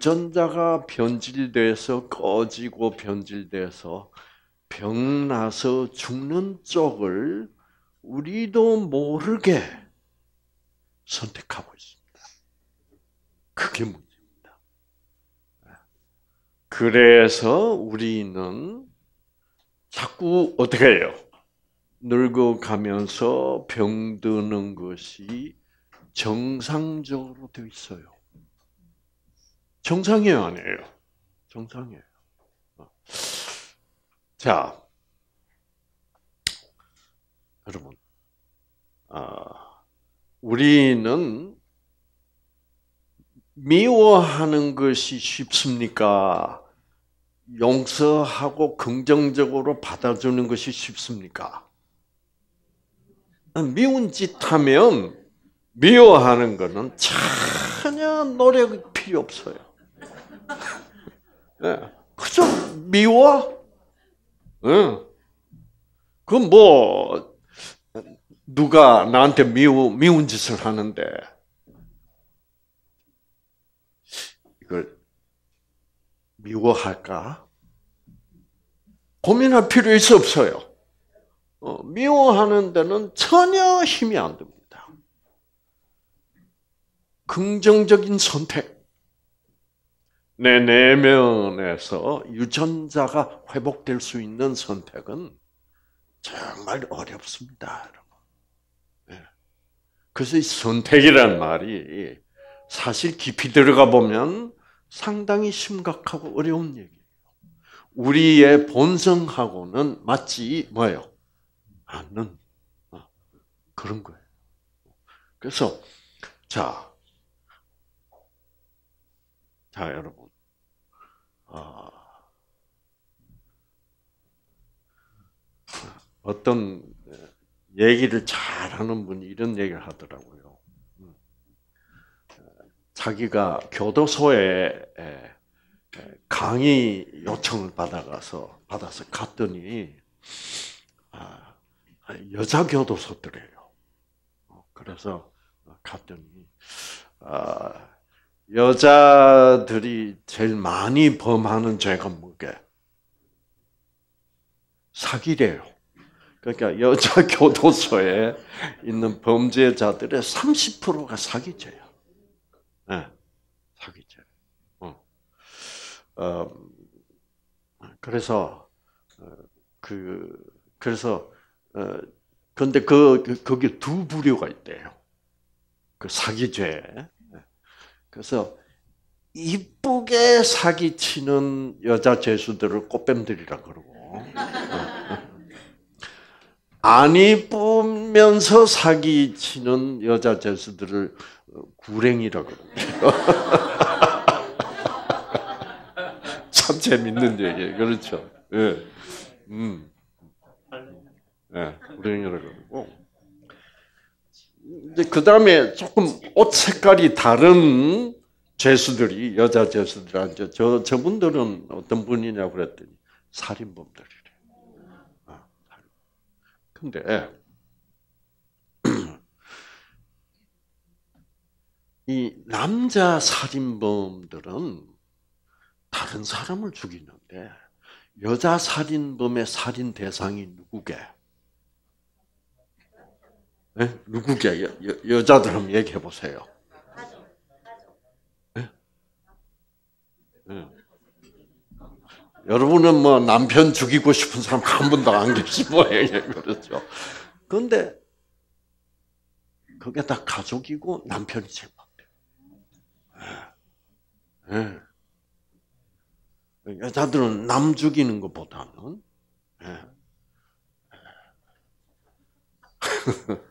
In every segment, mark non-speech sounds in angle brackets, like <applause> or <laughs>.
유전자가 변질돼서 꺼지고 변질돼서 병나서 죽는 쪽을 우리도 모르게 선택하고 있습니다. 그게 문제입니다. 그래서 우리는 자꾸 어떻게 해요? 늙어가면서 병드는 것이 정상적으로 되어 있어요. 정상이에요, 아니에요? 정상이에요. 어. 자, 여러분, 아, 우리는 미워하는 것이 쉽습니까? 용서하고 긍정적으로 받아주는 것이 쉽습니까? 미운 짓 하면 미워하는 것은 전혀 노력이 필요 없어요. 네. 그저 미워. 응. 예. 그럼 뭐 누가 나한테 미우, 미운 짓을 하는데 이걸 미워할까? 고민할 필요 있어 없어요. 어, 미워하는 데는 전혀 힘이 안 듭니다. 긍정적인 선택. 내 내면에서 유전자가 회복될 수 있는 선택은 정말 어렵습니다. 여러분. 예. 그래서 이 선택이란 말이 사실 깊이 들어가 보면 상당히 심각하고 어려운 얘기예요. 우리의 본성하고는 맞지 뭐예요? 않는 어, 그런 거예요. 그래서 자 자, 여러분. 아, 어떤 얘기를 잘하는 분이 이런 얘기를 하더라고요. 음. 자기가 교도소에 강의 요청을 받아가서 받아서 갔더니 아, 여자 교도소더래요. 어, 그래서 갔더니 아, 여자들이 제일 많이 범하는 죄가 뭐게? 사기래요. 그러니까 여자 <laughs> 교도소에 있는 범죄자들의 30%가 사기죄야. 네, 사기죄. 어. 어, 그래서 어, 그 그래서 어, 근데 그, 그 거기 두 부류가 있대요. 그 사기죄 그래서 이쁘게 사기치는 여자 죄수들을 꽃뱀들이라 그러고 어. 안 이쁘면서 사기치는 여자 죄수들을 구랭이라 그러고 <laughs> 참 재밌는 얘기 그렇죠. 예. 음. 예, 구랭이라 그러고. 그 다음에 조금 옷 색깔이 다른 죄수들이 여자 죄수들한테 저 저분들은 어떤 분이냐 그랬더니 살인범들이래. 아, 근데 <clears throat> 이 남자 살인범들은 다른 사람을 죽이는데 여자 살인범의 살인 대상이 누구게? 네? 누구게 여, 여자들 한번 얘기해 보세요. 네? 네. 여러분은 뭐 남편 죽이고 싶은 사람 한 분도 안계시고 <laughs> 그렇죠? 그런데 그게 다 가족이고 남편이 제일 바빠요. 여자들은 남 죽이는 것보다는 <laughs>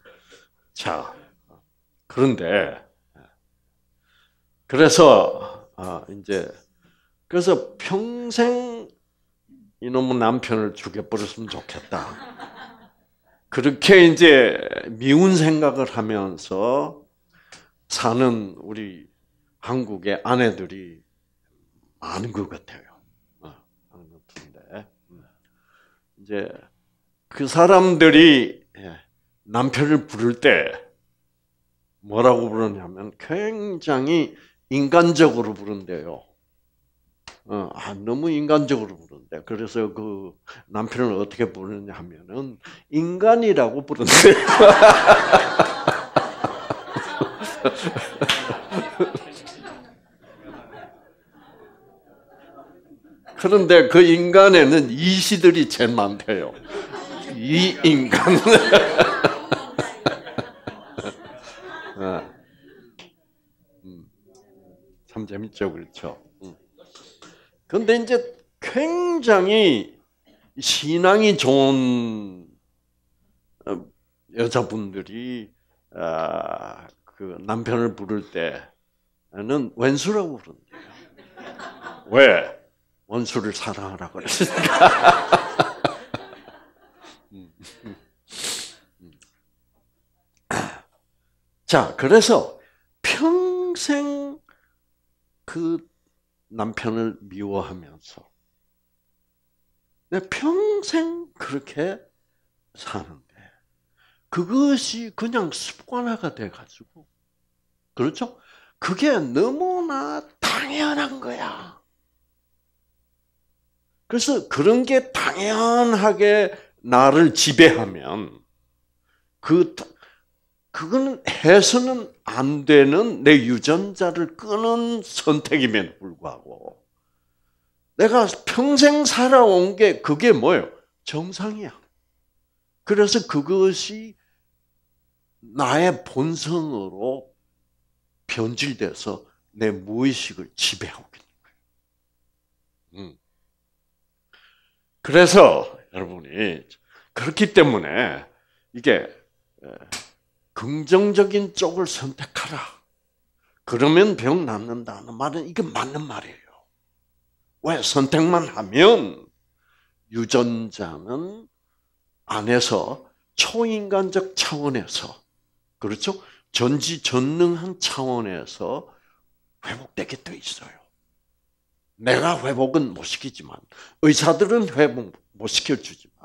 자, 그런데, 그래서, 아, 이제, 그래서 평생 이놈의 남편을 죽여버렸으면 좋겠다. 그렇게 이제 미운 생각을 하면서 사는 우리 한국의 아내들이 많은 것 같아요. 아, 음. 이제 그 사람들이 남편을 부를 때 뭐라고 부르냐면 굉장히 인간적으로 부른대요. 어, 아, 너무 인간적으로 부른대. 그래서 그 남편을 어떻게 부르냐 하면은 인간이라고 부른대. <laughs> 그런데 그 인간에는 이시들이 제일 많대요. 이 인간. <laughs> 아. 음. 참 재밌죠, 그렇죠? 그런데 음. 이제 굉장히 신앙이 좋은 어, 여자분들이 아, 그 남편을 부를 때는 원수라고 부른대요. 왜? 원수를 사랑하라 그랬으니까. <laughs> 자, 그래서 평생 그 남편을 미워하면서 평생 그렇게 사는데 그것이 그냥 습관화가 돼 가지고 그렇죠? 그게 너무나 당연한 거야. 그래서 그런 게 당연하게 나를 지배하면 그 그거는 해서는 안 되는 내 유전자를 끄는 선택임에도 불구하고 내가 평생 살아온 게 그게 뭐예요? 정상이야. 그래서 그것이 나의 본성으로 변질돼서 내 무의식을 지배하고 있는 거예요. 음. 그래서 여러분이 그렇기 때문에 이게 긍정적인 쪽을 선택하라. 그러면 병 낫는다는 말은 이게 맞는 말이에요. 왜 선택만 하면 유전자는 안에서 초인간적 차원에서 그렇죠? 전지전능한 차원에서 회복되게 돼 있어요. 내가 회복은 못 시키지만 의사들은 회복 못 시켜주지만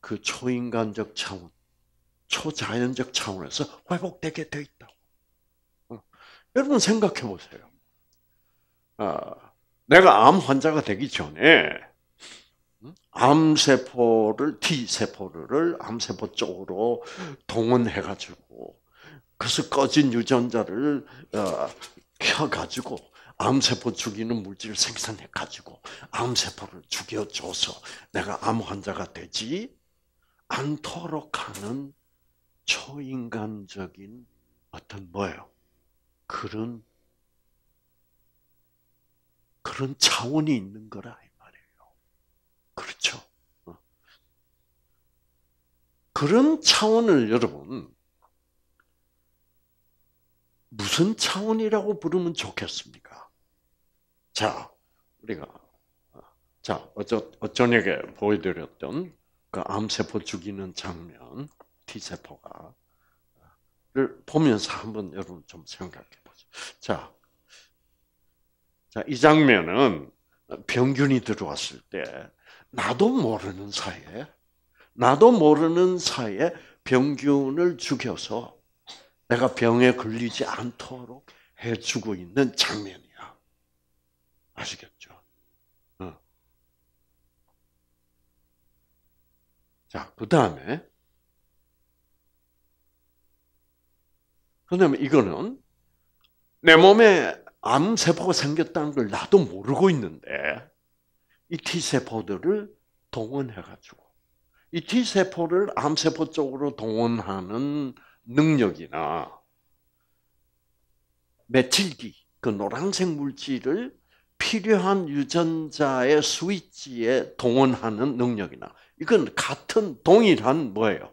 그 초인간적 차원 초자연적 차원에서 회복되게 돼 있다고. 어. 여러분 생각해 보세요. 아, 내가 암 환자가 되기 전에 음? 암세포를 T세포를 암세포 쪽으로 동원해가지고 그래서 꺼진 유전자를 어, 켜가지고 암세포 죽이는 물질을 생산해가지고 암세포를 죽여줘서 내가 암 환자가 되지 않도록 하는 초인간적인 어떤 뭐예요? 그런 그런 차원이 있는 거라 이 말이에요. 그렇죠? 어. 그런 차원을 여러분 무슨 차원이라고 부르면 좋겠습니까? 자, 우리가 어, 자 어쩌 어쩌녁에 보여드렸던 그 암세포 죽이는 장면. T 세포가 를 보면서 한번 여러분 좀 생각해 보죠. 자, 자, 이 장면은 병균이 들어왔을 때 나도 모르는 사이에 나도 모르는 사이에 병균을 죽여서 내가 병에 걸리지 않도록 해주고 있는 장면이야. 아시겠죠? 어. 자, 그 다음에 왜냐음에 이거는 네. 내 몸에 암 세포가 생겼다는 걸 나도 모르고 있는데 이 T 세포들을 동원해 가지고 이 T 세포를 암 세포 쪽으로 동원하는 능력이나 며칠기그 노란색 물질을 필요한 유전자의 스위치에 동원하는 능력이나 이건 같은 동일한 뭐예요?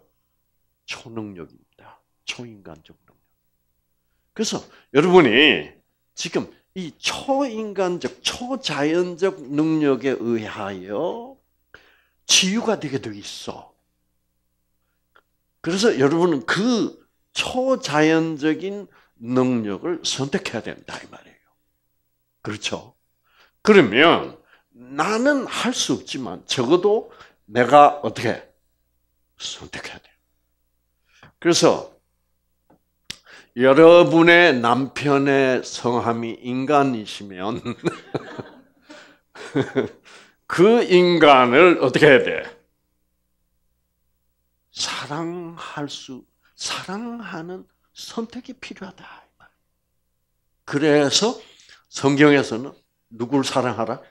초능력입니다. 초인간적 그래서 여러분이 지금 이 초인간적, 초자연적 능력에 의하여 치유가 되게 돼 있어. 그래서 여러분은 그 초자연적인 능력을 선택해야 된다 이 말이에요. 그렇죠? 그러면 나는 할 수 없지만 적어도 내가 어떻게 선택해야 돼요. 그래서 여러분의 남편의 성함이 인간이시면 <laughs> 그 인간을 어떻게 해야 돼? 사랑할 수, 사랑하는 선택이 필요하다. 그래서 성경에서는 누굴 사랑하라?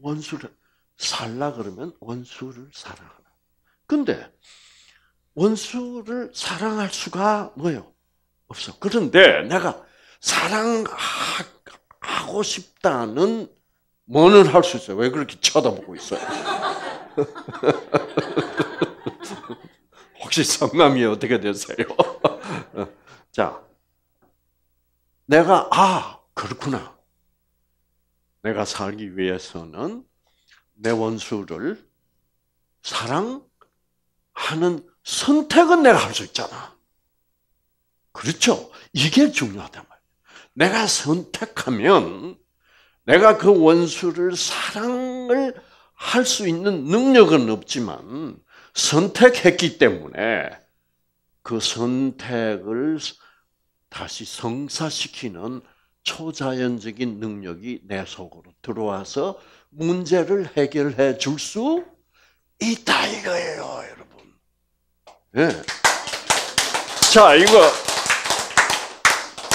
원수를 살라 그러면 원수를 사랑하라. 근데 원수를 사랑할 수가 뭐예요? 없어. 그런데 내가 사랑하고 싶다는 뭐는 할 수 있어요. 왜 그렇게 쳐다보고 있어요? <laughs> 혹시 성함이 어떻게 되세요? <laughs> 자, 내가 아 그렇구나. 내가 살기 위해서는 내 원수를 사랑하는 선택은 내가 할 수 있잖아. 그렇죠? 이게 중요하단 말이에요. 내가 선택하면 내가 그 원수를 사랑을 할 수 있는 능력은 없지만 선택했기 때문에 그 선택을 다시 성사시키는 초자연적인 능력이 내 속으로 들어와서 문제를 해결해 줄 수 있다 이거예요, 여러분. 예. 자, 이거.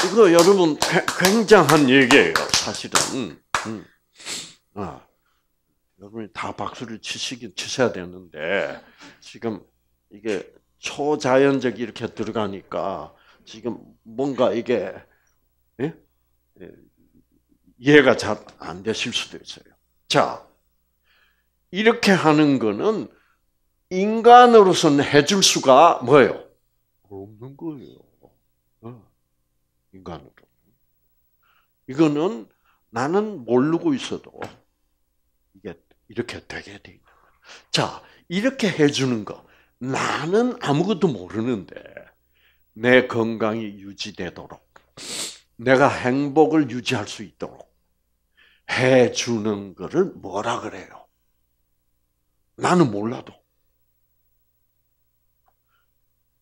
이거 여러분 굉장한 얘기예요, 사실은. 음. 아, 여러분이 다 박수를 치시긴 치셔야 되는데 지금 이게 초자연적 이렇게 들어가니까 지금 뭔가 이게 예? 예 이해가 잘 안 되실 수도 있어요. 자, 이렇게 하는 거는 인간으로서는 해줄 수가 뭐예요? 없는 거예요. 어, 인간으로. 이거는 나는 모르고 있어도 이게 이렇게 되게 돼 있는 거예요. 자, 이렇게 해주는 거. 나는 아무것도 모르는데 내 건강이 유지되도록 내가 행복을 유지할 수 있도록 해주는 것을 뭐라 그래요? 나는 몰라도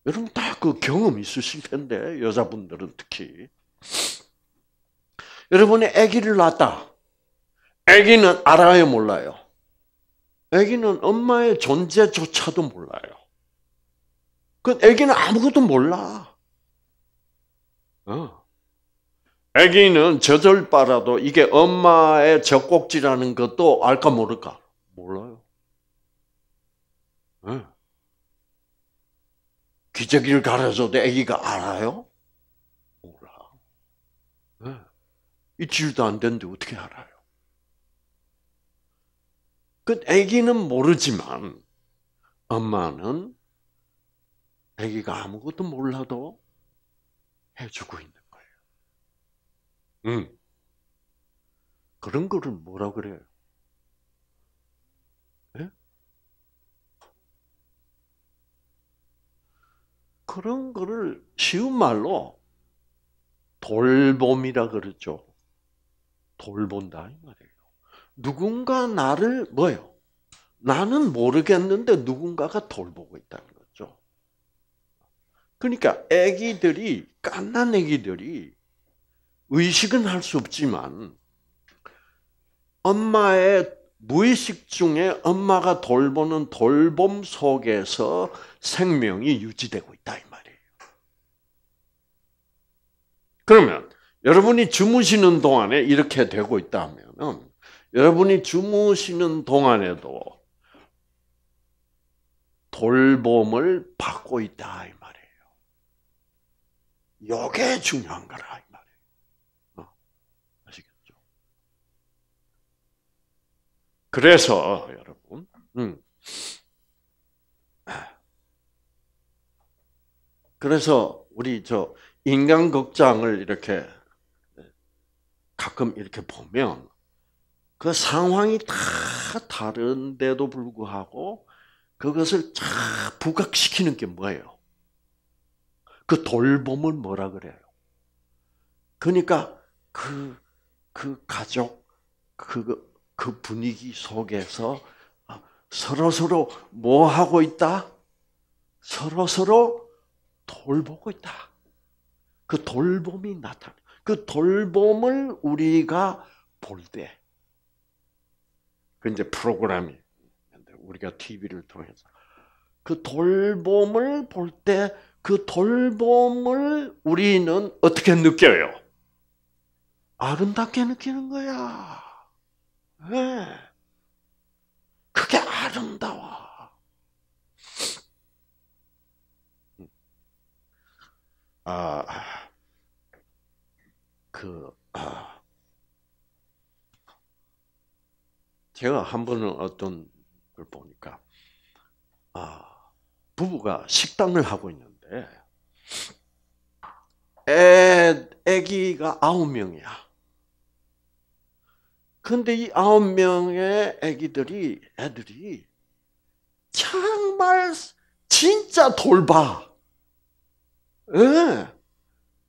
여러분 다 그 경험 있으실 텐데 여자분들은 특히 여러분이 아기를 낳았다. 아기는 알아요, 몰라요. 아기는 엄마의 존재조차도 몰라요. 그 아기는 아무것도 몰라. 어. 아기는 저절 빨아도 이게 엄마의 젖꼭지라는 것도 알까 모를까 몰라요. 네. 기저귀를 갈아줘도 아기가 알아요? 몰라. 일주일도 네. 안 됐는데 어떻게 알아요? 그 아기는 모르지만 엄마는 아기가 아무것도 몰라도 해주고 있는 거예요. 음. 그런 거를 뭐라 그래요? 그런 거를 쉬운 말로 돌봄이라 그러죠. 돌본다 이 말이에요. 누군가 나를 뭐요? 나는 모르겠는데 누군가가 돌보고 있다는 거죠. 그러니까 아기들이 깐난 아기들이 의식은 할 수 없지만 엄마의 무의식 중에 엄마가 돌보는 돌봄 속에서 생명이 유지되고 있다 이 말이에요. 그러면 여러분이 주무시는 동안에 이렇게 되고 있다면은 여러분이 주무시는 동안에도 돌봄을 받고 있다 이 말이에요. 요게 중요한 거라 이 그래서 여러분, 음. 그래서 우리 저 인간 극장을 이렇게 네, 가끔 이렇게 보면 그 상황이 다 다른데도 불구하고 그것을 다 부각시키는 게 뭐예요? 그 돌봄을 뭐라 그래요? 그러니까 그, 그 가족, 그그 분위기 속에서 어, 서로 서로 뭐 하고 있다? 서로 서로 돌보고 있다. 그 돌봄이 나타나. 그 돌봄을 우리가 볼 때, 그 이제 프로그램이 우리가 TV를 통해서 그 돌봄을 볼 때 그 돌봄을 우리는 어떻게 느껴요? 아름답게 느끼는 거야. 네. 그게 아름다워. 아, 아, 그, 아, 제가 한 번은 어떤 걸 보니까, 아, 부부가 식당을 하고 있는데, 애, 애기가 아홉 명이야. 근데 이 아홉 명의 아기들이 애들이 정말 진짜 돌봐. 네.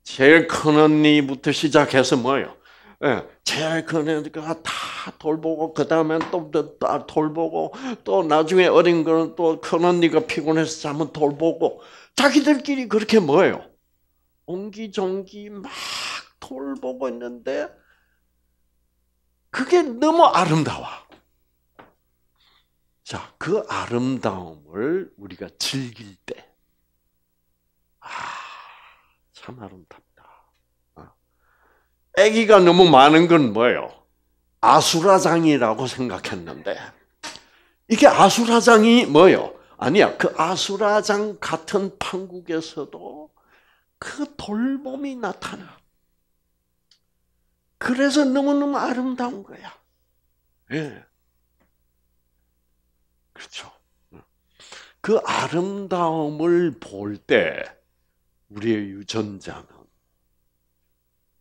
제일 큰 언니부터 시작해서 뭐예요? 네. 제일 큰 애가 다 돌보고 그 다음엔 또다 돌보고 또 나중에 어린 거는 또 큰 언니가 피곤해서 자면 돌보고 자기들끼리 그렇게 뭐예요? 옹기종기 막 돌보고 있는데 그게 너무 아름다워. 자, 그 아름다움을 우리가 즐길 때, 아, 참 아름답다. 어. 아기가 너무 많은 건 뭐예요? 아수라장이라고 생각했는데, 이게 아수라장이 뭐예요? 아니야, 그 아수라장 같은 판국에서도 그 돌봄이 나타나. 그래서 너무너무 아름다운 거야. 예. 그렇죠. 그 아름다움을 볼 때 우리의 유전자는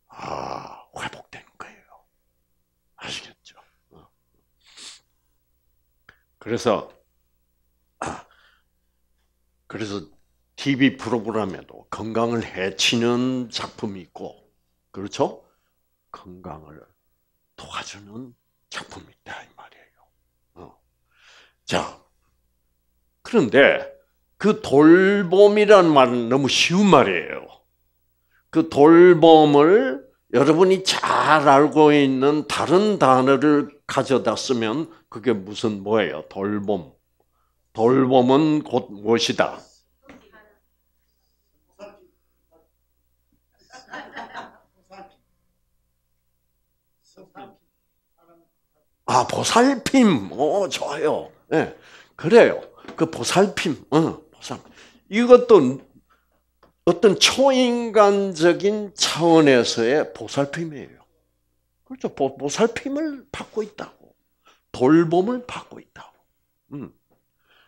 아 회복된 거예요. 아시겠죠? 어. 그래서 아, 그래서 TV 프로그램에도 건강을 해치는 작품이 있고 그렇죠? 건강을 도와주는 작품이다 이 말이에요. 어. 자, 그런데 그 돌봄이란 말은 너무 쉬운 말이에요. 그 돌봄을 여러분이 잘 알고 있는 다른 단어를 가져다 쓰면 그게 무슨 뭐예요? 돌봄. 돌봄은 곧 무엇이다? 아, 보살핌. 오, 어, 좋아요. 예. 네. 그래요. 그 보살핌. 어, 보살 이것도 어떤 초인간적인 차원에서의 보살핌이에요. 그렇죠. 보, 보살핌을 받고 있다고. 돌봄을 받고 있다고. 음.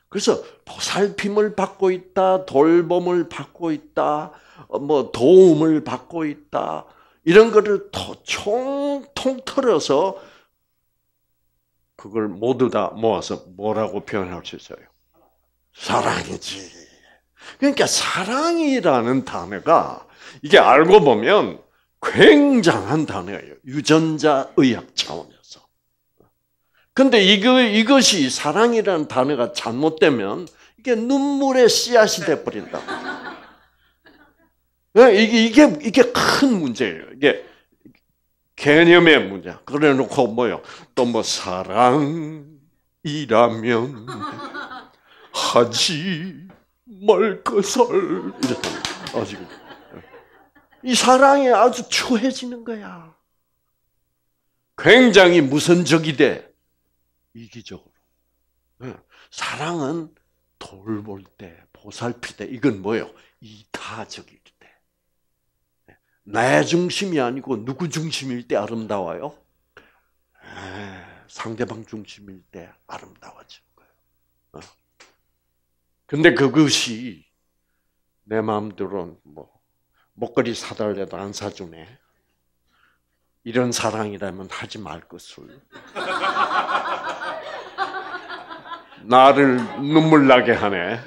그래서 보살핌을 받고 있다, 돌봄을 받고 있다, 어, 뭐 도움을 받고 있다, 이런 거를 통, 통틀어서 그걸 모두 다 모아서 뭐라고 표현할 수 있어요? 사랑이지. 그러니까 사랑이라는 단어가 이게 알고 보면 굉장한 단어예요. 유전자 의학 차원에서. 근데 이거, 이것이 사랑이라는 단어가 잘못되면 이게 눈물의 씨앗이 돼버린다. 네, 이게, 이게, 이게 큰 문제예요. 이게 개념의 문제. 그래 놓고 뭐요? 또 뭐 사랑이라면 하지 말 것을 아직 이 사랑이 아주 추해지는 거야. 굉장히 무선적이 돼. 이기적으로. 네. 사랑은 돌볼 때, 보살필 때, 이건 뭐요 이타적이기 나의 중심이 아니고 누구 중심일 때 아름다워요? 에이, 상대방 중심일 때 아름다워지는 거예요. 어? 근데 그것이 내마음대로뭐 목걸이 사달래도 안 사주네. 이런 사랑이라면 하지 말 것을. <laughs> 나를 눈물 나게 하네.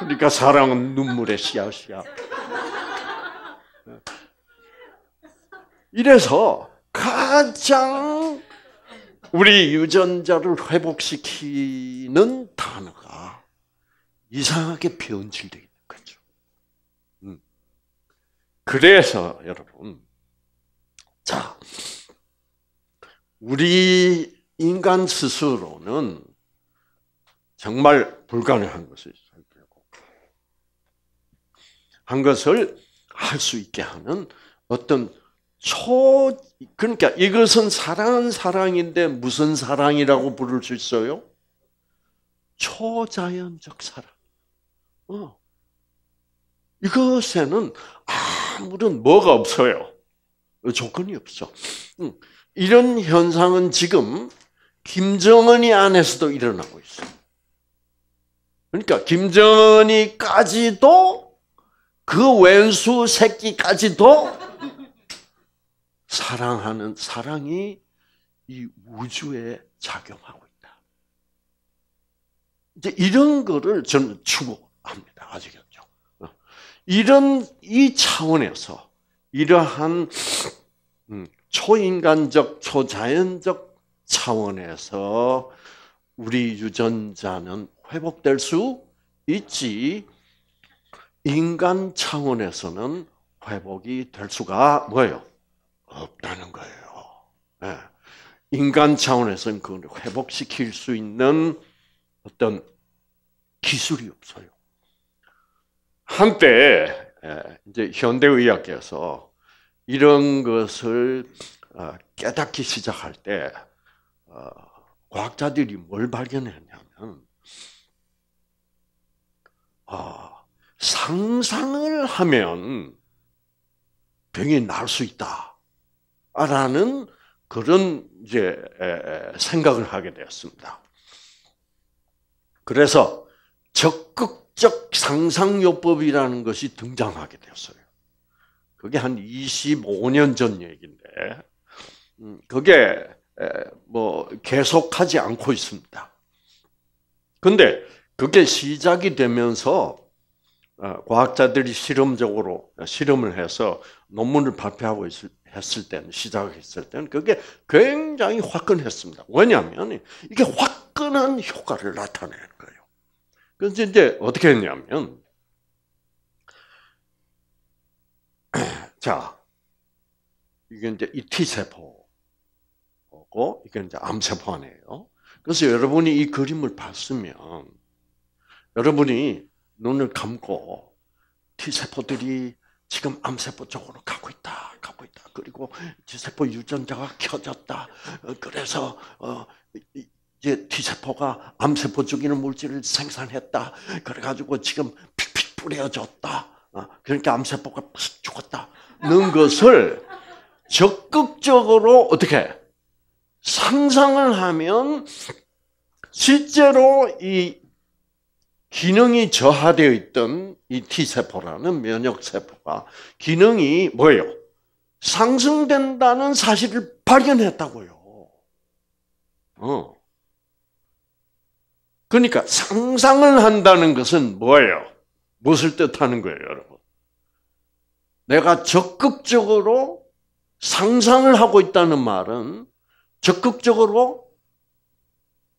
그러니까 사랑은 눈물의 씨앗이야. 이래서 가장 우리 유전자를 회복시키는 단어가 이상하게 변질되어 있는 거죠. 음. 그래서 여러분, 자, 우리 인간 스스로는 정말 불가능한 것을 한 것을 할 수 있게 하는 어떤 초 그러니까 이것은 사랑은 사랑인데 무슨 사랑이라고 부를 수 있어요? 초자연적 사랑. 어. 이것에는 아무런 뭐가 없어요. 조건이 없어. 음. 이런 현상은 지금 김정은이 안에서도 일어나고 있어. 그러니까 김정은이까지도 그 왼수 새끼까지도 사랑하는 사랑이 이 우주에 작용하고 있다. 이제 이런 거를 저는 추구합니다. 아시겠죠? 어. 이런 이 차원에서 이러한 음, 초인간적 초자연적 차원에서 우리 유전자는 회복될 수 있지 인간 차원에서는 회복이 될 수가 뭐예요? 예. 인간 차원에서는 그걸 회복시킬 수 있는 어떤 기술이 없어요. 한때 예, 이제 현대의학에서 이런 것을 어, 깨닫기 시작할 때 어, 과학자들이 뭘 발견했냐면 어, 상상을 하면 병이 날 수 있다라는 그런 이제 생각을 하게 되었습니다. 그래서 적극적 상상요법이라는 것이 등장하게 되었어요. 그게 한 25년 전 얘기인데, 음, 그게 뭐 계속하지 않고 있습니다. 근데 그게 시작이 되면서 어, 과학자들이 실험적으로 실험을 해서 논문을 발표하고 있을 했을 때는 시작했을 때는 그게 굉장히 화끈했습니다. 왜냐하면 이게 화끈한 효과를 나타내는 거예요. 그래서 이제 어떻게 했냐면 <clears throat> 자 이게 이제 이 T 세포고 이게 이제 암 세포 아에요 그래서 여러분이 이 그림을 봤으면 여러분이 눈을 감고 T 세포들이 지금 암세포 쪽으로 가고 있다, 가고 있다. 그리고 지세포 유전자가 켜졌다. 어, 그래서 어, 이제 T세포가 암세포 죽이는 물질을 생산했다. 그래가지고 지금 픽픽 뿌려졌다. 어, 그러니까 암세포가 죽었다. 는 것을 적극적으로 어떻게 상상을 하면 실제로 이 기능이 저하되어 있던 이 T세포라는 면역세포가 기능이 뭐예요? 상승된다는 사실을 발견했다고요. 어. 그러니까 상상을 한다는 것은 뭐예요? 무엇을 뜻하는 거예요, 여러분? 내가 적극적으로 상상을 하고 있다는 말은 적극적으로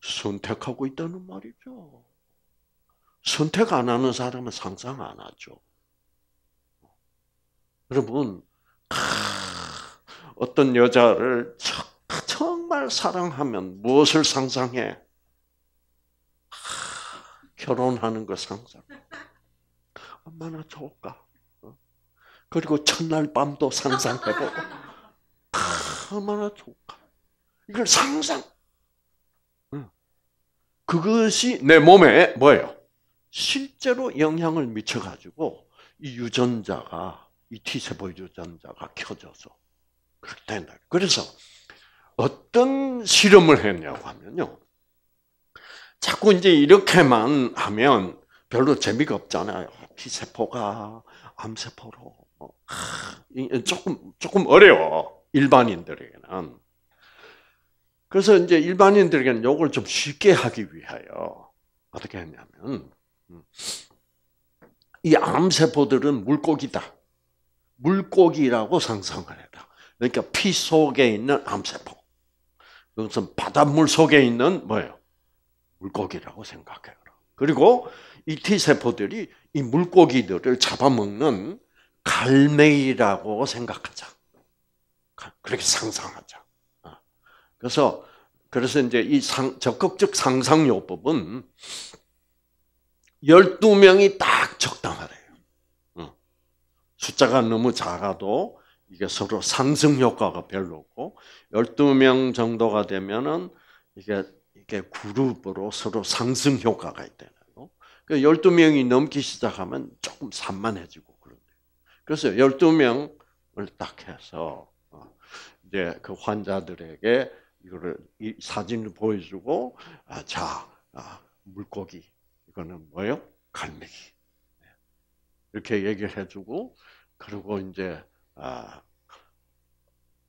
선택하고 있다는 말이죠. 선택 안 하는 사람은 상상 안 하죠. 여러분, 아, 어떤 여자를 정말 사랑하면 무엇을 상상해? 아, 결혼하는 거 상상. 얼마나 좋을까? 어? 그리고 첫날 밤도 상상해보고, 얼마나 아, 좋을까? 이걸 상상. 그것이 내 몸에 뭐예요? 실제로 영향을 미쳐가지고 이 유전자가 이 T세포 유전자가 켜져서 그렇게 된다. 그래서 어떤 실험을 했냐고 하면요. 자꾸 이제 이렇게만 하면 별로 재미가 없잖아요. T세포가 암세포로 뭐, 조금 조금 어려워 일반인들에게는. 그래서 이제 일반인들에게는 이걸 좀 쉽게 하기 위하여 어떻게 했냐면 음. 이 암세포들은 물고기다. 물고기라고 상상을 해라. 그러니까 피 속에 있는 암세포. 그것은 바닷물 속에 있는 뭐예요? 물고기라고 생각해요. 그리고 이 T세포들이 이 물고기들을 잡아먹는 갈매기라고 생각하자. 그렇게 상상하자. 어. 그래서, 그래서 이제 이 상, 적극적 상상요법은 12명이 딱 적당하래요. 어. 숫자가 너무 작아도 이게 서로 상승 효과가 별로 없고 12명 정도가 되면은 이게 이게 그룹으로 서로 상승 효과가 있대요. 12명이 그 넘기 시작하면 조금 산만해지고 그런데. 그래서 12명을 딱 해서 어, 이제 그 환자들에게 이거를 이 사진을 보여주고 아, 자 아, 물고기 이거는 뭐예요? 갈매기. 네. 이렇게 얘기를 해주고, 그리고 이제, 아,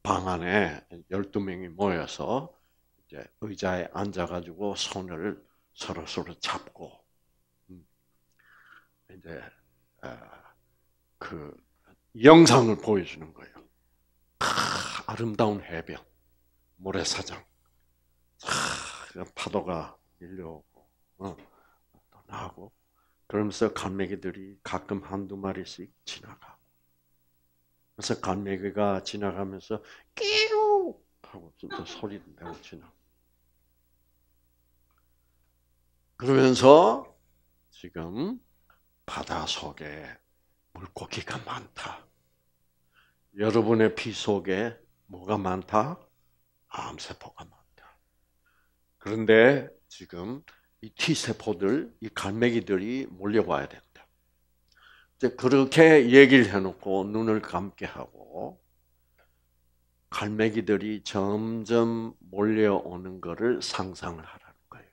방 안에 12명이 모여서 이제 의자에 앉아가지고 손을 서로 서로 잡고, 음, 이제, 아, 그 영상을 보여주는 거예요. 아, 름다운 해변, 모래사장, 아, 그 파도가 밀려오고, 어. 하고 그러면서 갈매기들이 가끔 한두 마리씩 지나가고 그래서 갈매기가 지나가면서 끼우 하고 진 소리도 내고 지나고 그러면서 지금 바다 속에 물고기가 많다. 여러분의 피 속에 뭐가 많다? 암세포가 많다. 그런데 지금 이 T세포들, 이 갈매기들이 몰려와야 된다. 이제 그렇게 얘기를 해놓고 눈을 감게 하고, 갈매기들이 점점 몰려오는 것을 상상을 하라는 거예요.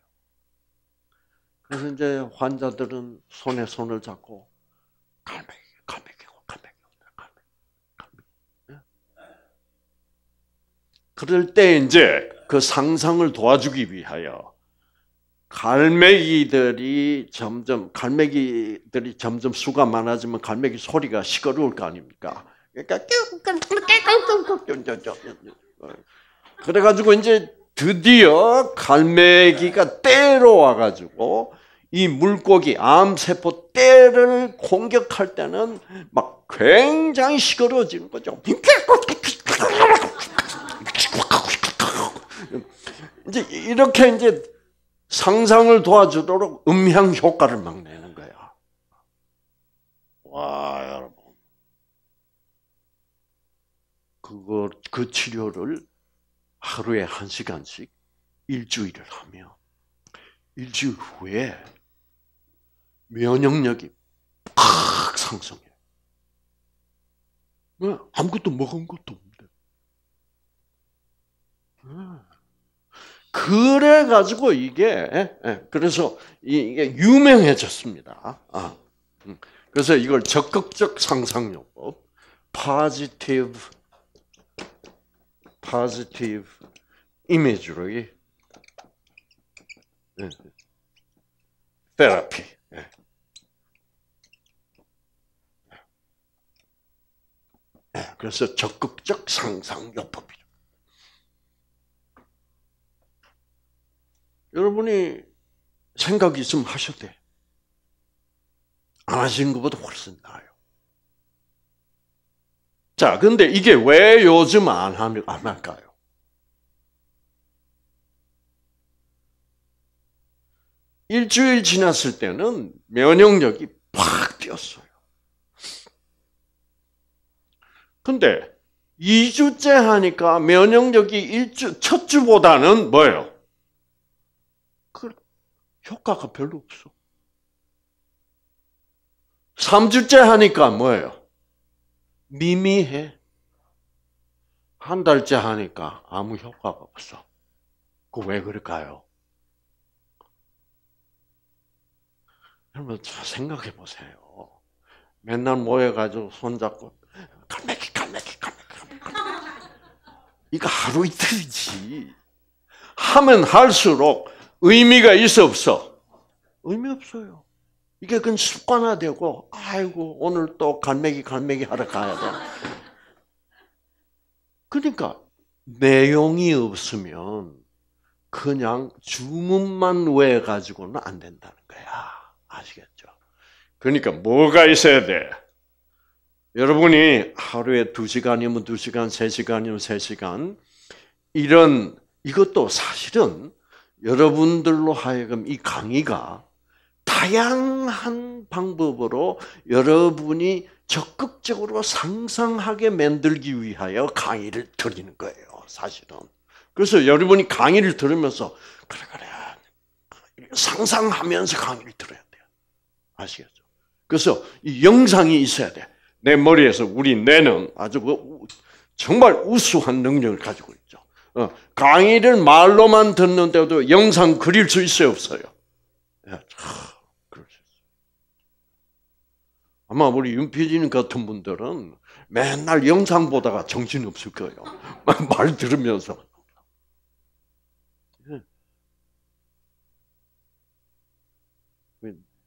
그래서 이제 환자들은 손에 손을 잡고, 갈매기, 갈매기, 갈매기, 갈매기, 갈매기. 예? 그럴 때 이제 그 상상을 도와주기 위하여 갈매기들이 점점 갈매기들이 점점 수가 많아지면 갈매기 소리가 시끄러울 거 아닙니까? 그러니까 어. 그래가지고 이제 드디어 갈매기가 때로 와가지고 이 물고기 암세포 때를 공격할 때는 막 굉장히 시끄러워지는 거죠. 이제 이렇게 이제 상상을 도와주도록 음향 효과를 막 내는 거야. 와, 여러분. 그거, 그 치료를 하루에 한 시간씩 일주일을 하며, 일주일 후에 면역력이 팍 상승해. 뭐, 아무것도 먹은 것도 없는데. 그래 가지고 이게 예, 예, 그래서 이게 유명해졌습니다. 아, 음. 그래서 이걸 적극적 상상요법, positive, positive imagery 예, therapy. 그래서 적극적 상상요법이죠. 여러분이 생각이 있으면 하셔도 돼요. 안 하시는 것보다 훨씬 나아요. 자, 근데 이게 왜 요즘 안 할까요? 일주일 지났을 때는 면역력이 팍 뛰었어요. 근데 2주째 하니까 면역력이 1주, 첫 주보다는 뭐예요? 효과가 별로 없어. 3주째 하니까 뭐예요? 미미해. 한 달째 하니까 아무 효과가 없어. 그 왜 그럴까요? 여러분, 생각해 보세요. 맨날 모여가지고 손잡고, 갈매기, 갈매기, 갈매기, 갈매기. 이거 하루 이틀이지. 하면 할수록 의미가 있어 없어? 의미 없어요. 이게 그건 습관화되고 아이고 오늘 또 간맥이 간맥이 하러 가야 돼. 그러니까 내용이 없으면 그냥 주문만 외 가지고는 안 된다는 거야. 아시겠죠? 그러니까 뭐가 있어야 돼? 여러분이 하루에 두 시간이면 두 시간, 세 시간이면 세 시간 이런 이것도 사실은 여러분들로 하여금 이 강의가 다양한 방법으로 여러분이 적극적으로 상상하게 만들기 위하여 강의를 드리는 거예요, 사실은. 그래서 여러분이 강의를 들으면서, 그래, 그래. 상상하면서 강의를 들어야 돼요. 아시겠죠? 그래서 이 영상이 있어야 돼. 내 머리에서 우리 뇌는 아주 그 정말 우수한 능력을 가지고 있죠. 어, 강의를 말로만 듣는데도 영상 그릴 수 있어요, 없어요? 예, 아마 우리 윤필진 같은 분들은 맨날 영상 보다가 정신 없을 거예요. <laughs> 말 들으면서. 예.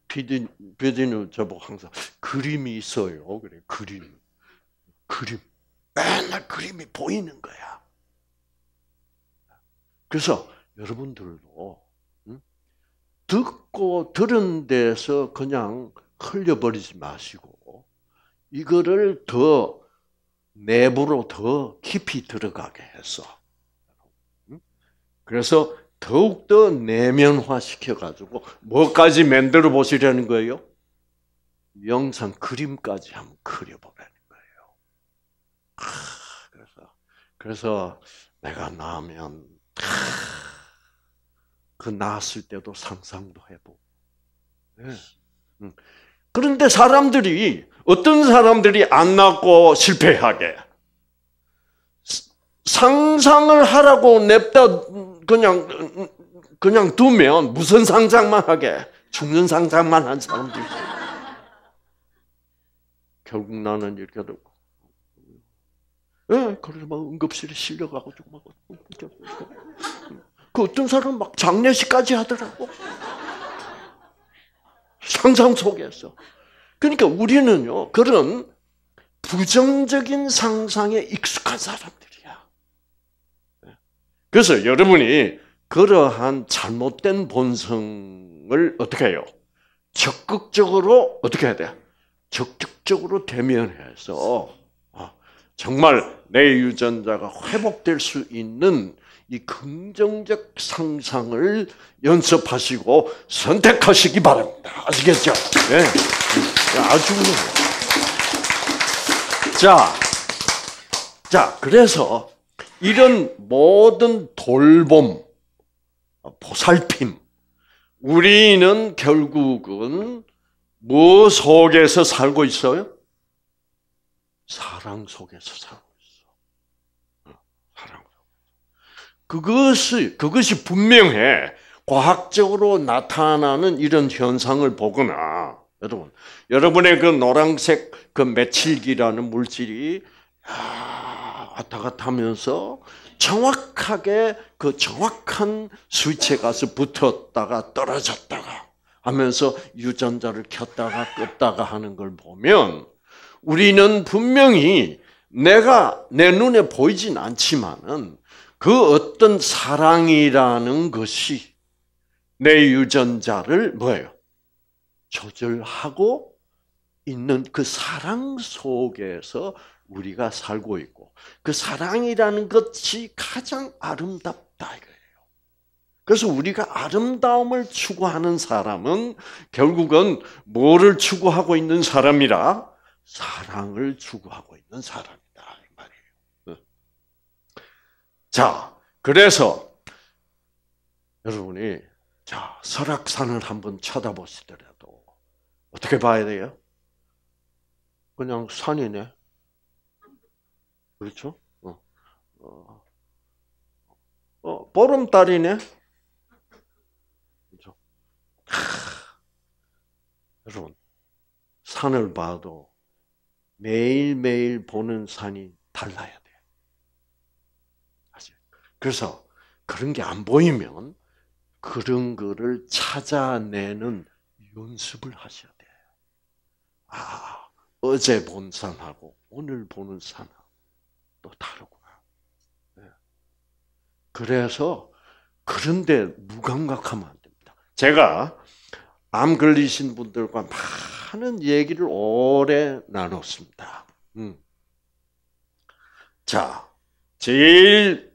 피디, 피 저보고 항상 그림이 있어요. 그래, 그림. 그림. 맨날 그림이 보이는 거야. 그래서 여러분들도 듣고 들은 데서 그냥 흘려버리지 마시고 이거를 더 내부로 더 깊이 들어가게 해서 그래서 더욱더 내면화 시켜가지고 뭐까지 만들어 보시려는 거예요? 영상 그림까지 한번 그려보라는 거예요. 그래서 그래서 내가 나면 그 낳았을 때도 상상도 해보고. 예. 음. 그런데 사람들이 어떤 사람들이 안 낳고 실패하게 상상을 하라고 냅다 그냥 그냥 두면 무슨 상상만 하게 죽는 상상만 한사람들 있어. 결국 나는 이렇게 되고 예, 그래서 막 응급실에 실려가가지고 막. 그 어떤 사람 은막 장례식까지 하더라고. 상상 속에서. 그러니까 우리는요, 그런 부정적인 상상에 익숙한 사람들이야. 예. 그래서 여러분이 그러한 잘못된 본성을 어떻게 해요? 적극적으로 어떻게 해야 돼? 적극적으로 대면해서 아, 정말 내 유전자가 회복될 수 있는 이 긍정적 상상을 연습하시고 선택하시기 바랍니다. 아시겠죠? 네. 아주. 자, 자, 그래서 이런 모든 돌봄, 보살핌, 우리는 결국은 무엇 속에서 살고 있어요? 사랑 속에서 살고 그것이 그것이 분명해 과학적으로 나타나는 이런 현상을 보거나 여러분 여러분의 그 노란색 그 메칠기라는 물질이 왔다 갔다 하면서 정확하게 그 정확한 수치에 가서 붙었다가 떨어졌다가 하면서 유전자를 켰다가 껐다가 하는 걸 보면 우리는 분명히 내가 내 눈에 보이진 않지만은 그 어떤 사랑이라는 것이 내 유전자를 뭐예요? 조절하고 있는 그 사랑 속에서 우리가 살고 있고 그 사랑이라는 것이 가장 아름답다 이거예요. 그래서 우리가 아름다움을 추구하는 사람은 결국은 뭐를 추구하고 있는 사람이라 사랑을 추구하고 있는 사람. 자, 그래서 여러분이 자, 설악산을 한번 쳐다보시더라도 어떻게 봐야 돼요? 그냥 산이네. 그렇죠? 어, 어, 어 보름달이네. 그렇죠? 여러분, 산을 봐도 매일매일 보는 산이 달라야 돼. 그래서 그런 게 안 보이면 그런 거를 찾아내는 연습을 하셔야 돼요. 아, 어제 본 산하고 오늘 보는 산하 또 다르구나. 네. 그래서 그런데 무감각하면 안 됩니다. 제가 암 걸리신 분들과 많은 얘기를 오래 나눴습니다. 음. 자, 제일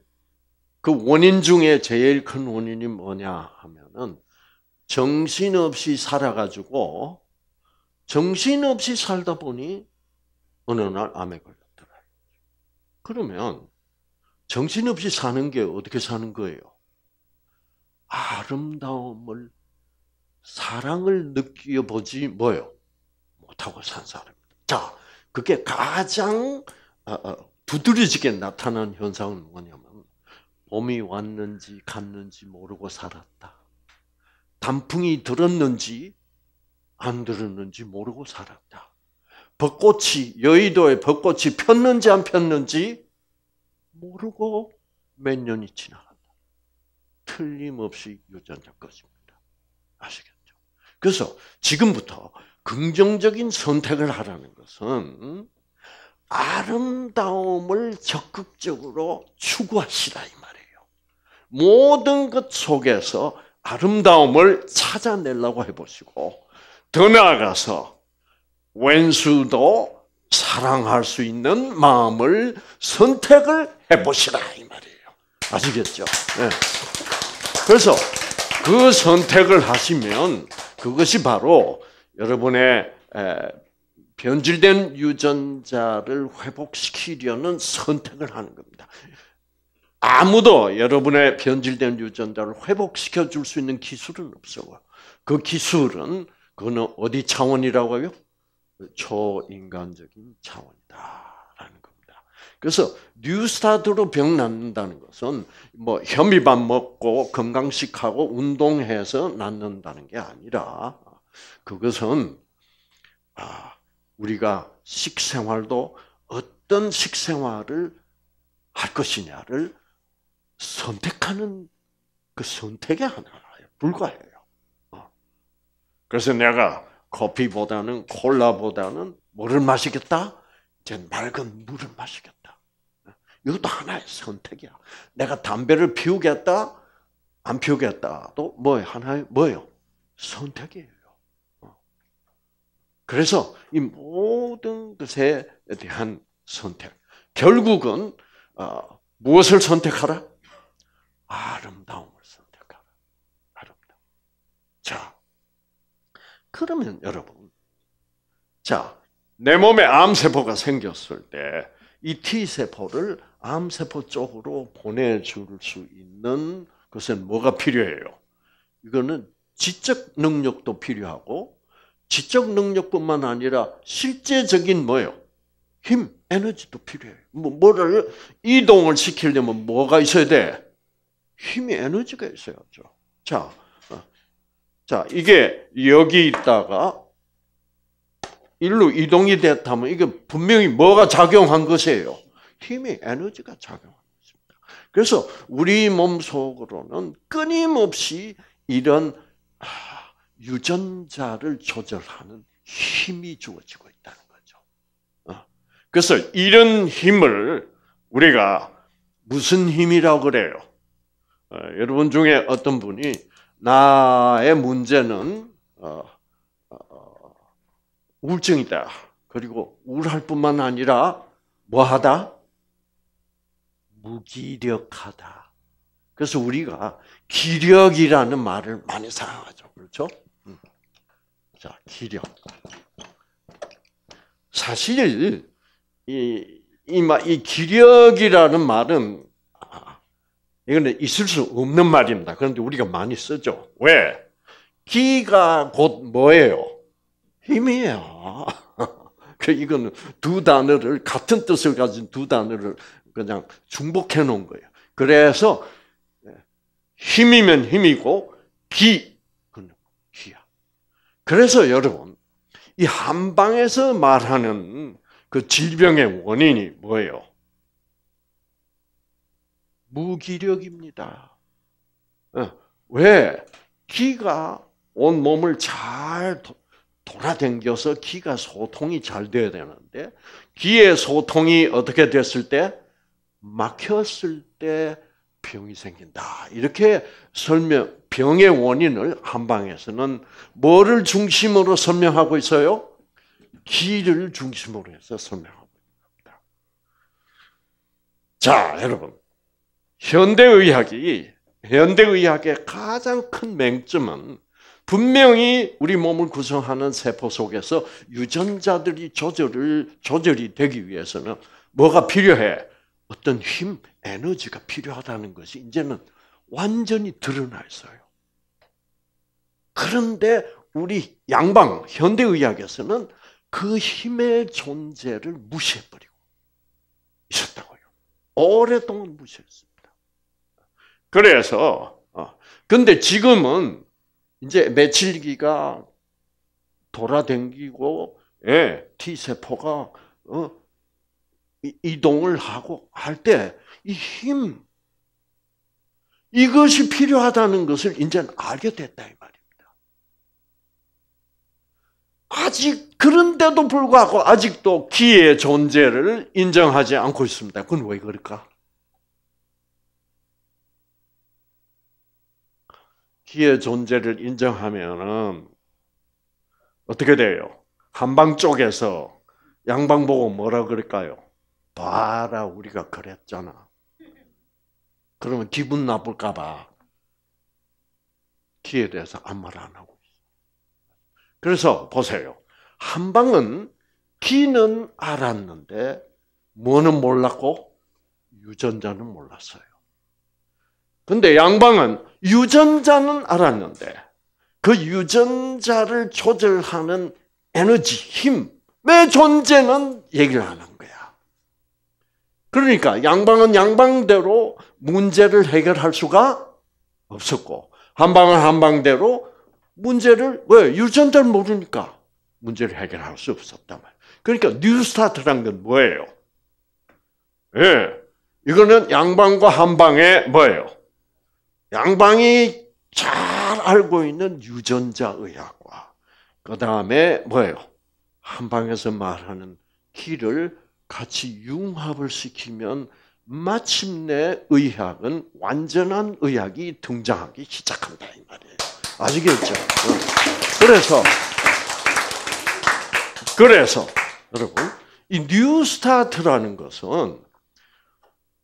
그 원인 중에 제일 큰 원인이 뭐냐 하면은 정신없이 살아가지고 정신없이 살다 보니 어느 날 암에 걸렸더라. 그러면 정신없이 사는 게 어떻게 사는 거예요? 아름다움을 사랑을 느껴보지 뭐요 못하고 산사람 자, 그게 가장 어, 어, 두드러지게 나타난 현상은 뭐냐면 봄이 왔는지 갔는지 모르고 살았다. 단풍이 들었는지 안 들었는지 모르고 살았다. 벚꽃이 여의도에 벚꽃이 폈는지 안 폈는지 모르고 몇 년이 지나간다. 틀림없이 유전자 것입니다. 아시겠죠? 그래서 지금부터 긍정적인 선택을 하라는 것은 아름다움을 적극적으로 추구하시라 이 말. 모든 것 속에서 아름다움을 찾아내려고 해보시고 더 나아가서 왼수도 사랑할 수 있는 마음을 선택을 해보시라 이 말이에요. 아시겠죠? 네. 그래서 그 선택을 하시면 그것이 바로 여러분의 변질된 유전자를 회복시키려는 선택을 하는 겁니다. 아무도 여러분의 변질된 유전자를 회복시켜 줄 수 있는 기술은 없어요. 그 기술은 그는 어디 차원이라고 해요? 초인간적인 차원이다라는 겁니다. 그래서 뉴스타트로 병 낫는다는 것은 뭐 현미밥 먹고 건강식하고 운동해서 낫는다는 게 아니라 그것은 아 우리가 식생활도 어떤 식생활을 할 것이냐를 선택하는 그 선택의 하나에 불과해요. 어. 그래서 내가 커피보다는 콜라보다는 뭐를 마시겠다? 이제 맑은 물을 마시겠다. 이것도 하나의 선택이야. 내가 담배를 피우겠다, 안 피우겠다도 뭐 하나의 뭐요? 선택이에요. 어. 그래서 이 모든 것에 대한 선택. 결국은 어, 무엇을 선택하라? 아름다움을 선택하라. 아름다움. 자, 그러면 여러분, 자, 내 몸에 암세포가 생겼을 때, 이 T세포를 암세포 쪽으로 보내줄 수 있는 것은 뭐가 필요해요? 이거는 지적 능력도 필요하고, 지적 능력뿐만 아니라 실제적인 뭐요 힘, 에너지도 필요해요. 뭐, 뭐를 이동을 시키려면 뭐가 있어야 돼? 힘이 에너지가 있어야죠. 자, 어. 자 이게 여기 있다가 일로 이동이 됐다면 이게 분명히 뭐가 작용한 것이에요. 힘이 에너지가 작용한 것입니다. 그래서 우리 몸 속으로는 끊임없이 이런 아, 유전자를 조절하는 힘이 주어지고 있다는 거죠. 어. 그래서 이런 힘을 우리가 무슨 힘이라고 그래요? 어, 여러분 중에 어떤 분이 나의 문제는 어, 어, 우울증이다. 그리고 우울할 뿐만 아니라 뭐하다? 무기력하다. 그래서 우리가 기력이라는 말을 많이 사용하죠. 그렇죠? 음. 자, 기력. 사실 이, 이, 이 기력이라는 말은 아, 이건 있을 수 없는 말입니다. 그런데 우리가 많이 쓰죠. 왜? 기가 곧 뭐예요? 힘이야. <laughs> 그 이건 두 단어를 같은 뜻을 가진 두 단어를 그냥 중복해 놓은 거예요. 그래서 힘이면 힘이고 기 그냥 기야. 그래서 여러분 이 한방에서 말하는 그 질병의 원인이 뭐예요? 무기력입니다. 어, 왜? 기가 온 몸을 잘 돌아댕겨서 기가 소통이 잘 돼야 되는데 기의 소통이 어떻게 됐을 때 막혔을 때 병이 생긴다. 이렇게 설명 병의 원인을 한방에서는 뭐를 중심으로 설명하고 있어요? 기를 중심으로 해서 설명하고 있습니다. 자, 여러분. 현대의학이 현대의학의 가장 큰 맹점은 분명히 우리 몸을 구성하는 세포 속에서 유전자들이 조절을 조절이 되기 위해서는 뭐가 필요해? 어떤 힘, 에너지가 필요하다는 것이 이제는 완전히 드러나 있어요. 그런데 우리 양방 현대 의학에서는 그 힘의 존재를 무시해버리고 있었다고요. 오랫동안 무시했어요. 그래서 어. 근데 지금은 이제 매칠기가 돌아댕기고 예, T 세포가 어, 이동을 하고 할 때 이 힘, 이것이 필요하다는 것을 이제는 알게 됐다 이 말입니다. 아직 그런데도 불구하고 아직도 기의 존재를 인정하지 않고 있습니다. 그건 왜 그럴까? 기의 존재를 인정하면은 어떻게 돼요? 한방 쪽에서 양방 보고 뭐라 그럴까요? 봐라 우리가 그랬잖아. 그러면 기분 나쁠까봐 기에 대해서 아무 말 안 하고 그래서 보세요. 한방은 기는 알았는데 뭐는 몰랐고 유전자는 몰랐어요. 근데 양방은 유전자는 알았는데 그 유전자를 조절하는 에너지, 힘의 존재는 얘기를 하는 거야. 그러니까 양방은 양방대로 문제를 해결할 수가 없었고 한방은 한방대로 문제를 왜 유전자를 모르니까 문제를 해결할 수 없었단 말이야. 그러니까 뉴스타트란 건 뭐예요? 예, 이거는 양방과 한방의 뭐예요? 양방이 잘 알고 있는 유전자 의학과 그 다음에 뭐예요? 한방에서 말하는 길을 같이 융합을 시키면 마침내 의학은 완전한 의학이 등장하기 시작한다 이 말이에요. 아시겠죠? 그래서 그래서 여러분 이 뉴스타트라는 것은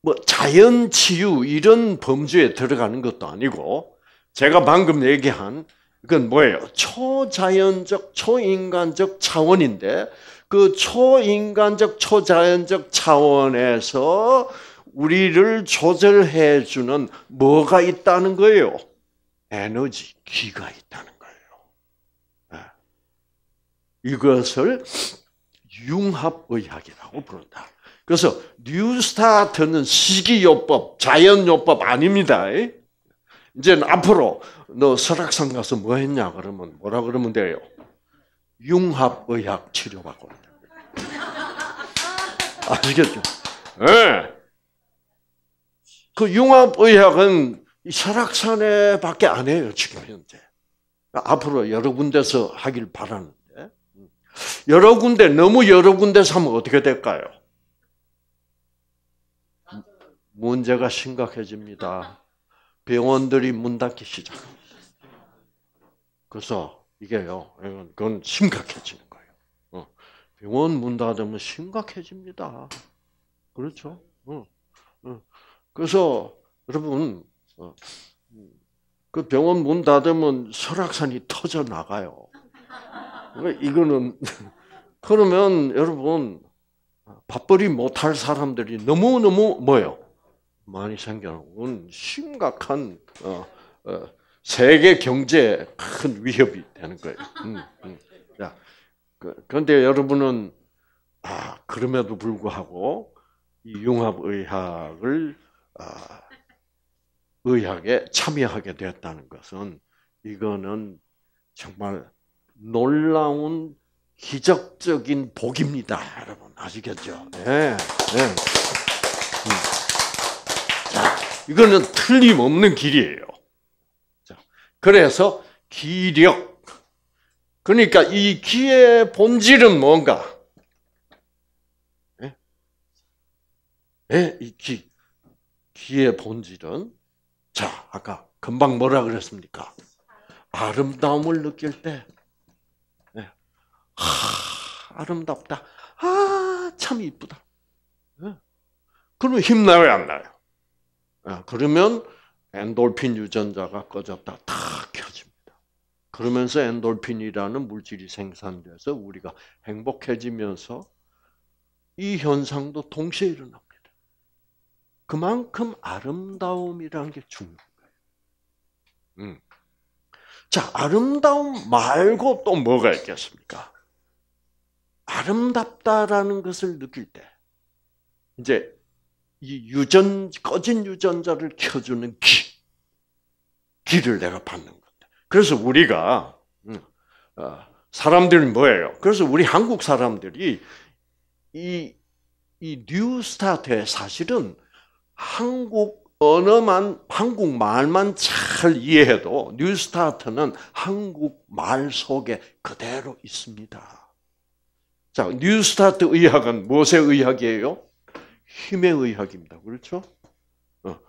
뭐 자연 치유 이런 범주에 들어가는 것도 아니고 제가 방금 얘기한 그건 뭐예요? 초자연적, 초인간적 차원인데 그 초인간적, 초자연적 차원에서 우리를 조절해 주는 뭐가 있다는 거예요? 에너지, 기가 있다는 거예요. 예. 이것을 융합의학이라고 부른다. 그래서 뉴스타트는 식이요법, 자연요법 아닙니다. 이제 앞으로 너 설악산 가서 뭐 했냐 그러면 뭐라 그러면 돼요? 융합의학 치료받고 <laughs> 아시겠죠? 예. 네. 그 융합의학은 설악산에 밖에 안 해요, 지금 현재. 앞으로 여러 군데서 하길 바라는데. 음. 여러 군데, 너무 여러 군데서 하면 어떻게 될까요? 문제가 심각해집니다. 병원들이 문 닫기 시작합니다. 그래서 이게요, 그건 심각해지는 거예요. 어. 병원 문 닫으면 심각해집니다. 그렇죠? 어. 어. 그래서 여러분 그 병원 문 닫으면 설악산이 터져 나가요. 이거는 그러면 여러분 밥벌이 못할 사람들이 너무 너무 뭐요? 많이 생겨나고 심각한 어, 어, 세계 경제에 큰 위협이 되는 거예요. 음, 음. 야, 그, 그런데 여러분은 아, 그럼에도 불구하고 이 융합의학을 아, 의학에 참여하게 되었다는 것은 이거는 정말 놀라운 기적적인 복입니다. 여러분 아시겠죠? 네. 네. 이거는 틀림없는 길이에요. 그래서 기력. 그러니까 이 기의 본질은 뭔가? 예? 예? 이 기. 기의 본질은? 자, 아까 금방 뭐라 그랬습니까? 아름다움을 느낄 때, 예. 하, 아름답다. 아, 참 이쁘다. 예? 그러면 힘나요, 안 나요? 아, 그러면 엔돌핀 유전자가 꺼졌다 다 켜집니다. 그러면서 엔돌핀이라는 물질이 생산돼서 우리가 행복해지면서 이 현상도 동시에 일어납니다. 그만큼 아름다움이라는 게 중요한 거예요. 음. 자, 아름다움 말고 또 뭐가 있겠습니까? 아름답다라는 것을 느낄 때, 이제 이 유전 꺼진 유전자를 켜주는 기 기를 내가 받는 건데. 그래서 우리가 음, 어, 사람들이 뭐예요? 그래서 우리 한국 사람들이 이 이 뉴스타트에 사실은 한국 언어만 한국 말만 잘 이해해도 뉴스타트는 한국 말 속에 그대로 있습니다. 자, 뉴스타트 의학은 무엇의 의학이에요? 힘의 의학입니다. 그렇죠? 어.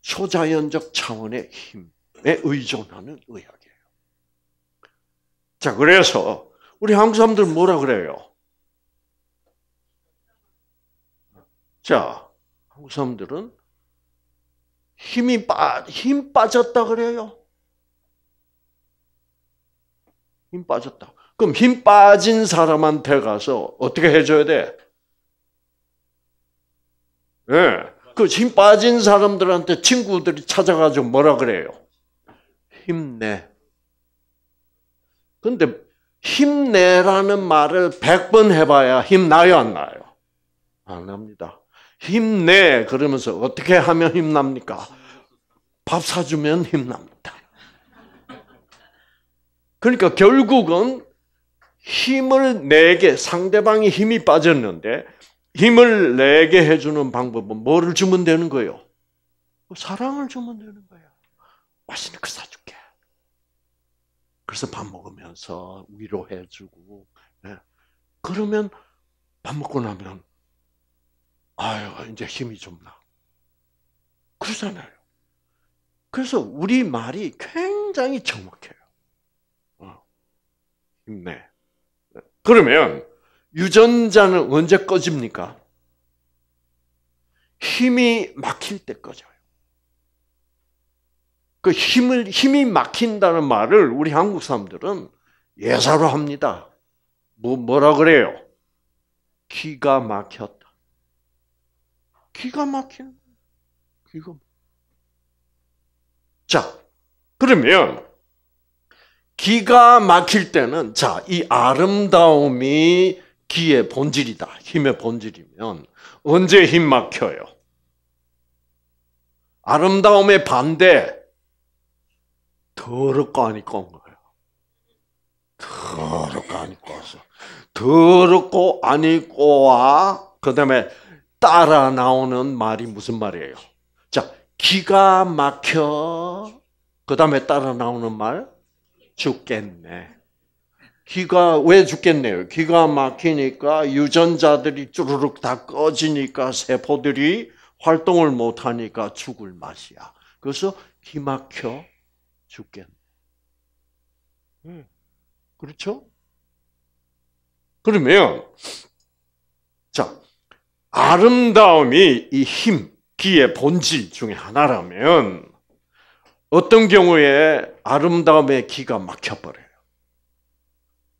초자연적 차원의 힘에 의존하는 의학이에요. 자, 그래서 우리 한국 사람들 뭐라 그래요? 자, 한국 사람들은 힘이 빠, 힘 빠졌다 그래요. 힘 빠졌다. 그럼 힘 빠진 사람한테 가서 어떻게 해줘야 돼? 예. 그힘 빠진 사람들한테 친구들이 찾아가지고 뭐라 그래요? 힘내. 근데 힘내라는 말을 100번 해봐야 힘나요, 안 나요? 안 납니다. 힘내. 그러면서 어떻게 하면 힘납니까? 밥 사주면 힘납니다. 그러니까 결국은 힘을 내게 상대방이 힘이 빠졌는데 힘을 내게 해주는 방법은 뭐를 주면 되는 거예요? 사랑을 주면 되는 거예요. 맛있는 거 사줄게. 그래서 밥 먹으면서 위로해주고, 네. 그러면 밥 먹고 나면, 아유, 이제 힘이 좀 나. 그러잖아요. 그래서 우리 말이 굉장히 정확해요. 어. 힘내. 예. 그러면, 유전자는 언제 꺼집니까? 힘이 막힐 때 꺼져요. 그 힘을, 힘이 막힌다는 말을 우리 한국 사람들은 예사로 합니다. 뭐, 뭐라 그래요? 기가 막혔다. 기가 막힌 기가 자, 그러면 기가 막힐 때는 자, 이 아름다움이 기의 본질이다. 힘의 본질이면 언제 힘 막혀요? 아름다움의 반대 더럽고 아니까 온 거예요. 더럽고 아니까 왔어. 더럽고 아니고와 그다음에 따라 나오는 말이 무슨 말이에요? 자, 기가 막혀. 그다음에 따라 나오는 말 죽겠네. 기가 왜 죽겠네요. 기가 막히니까 유전자들이 쭈르륵 다 꺼지니까 세포들이 활동을 못 하니까 죽을 맛이야. 그래서 기 막혀 죽겠네. 음. 그렇죠? 그러면 자 아름다움이 이 힘, 기의 본질 중에 하나라면 어떤 경우에 아름다움의 기가 막혀버려.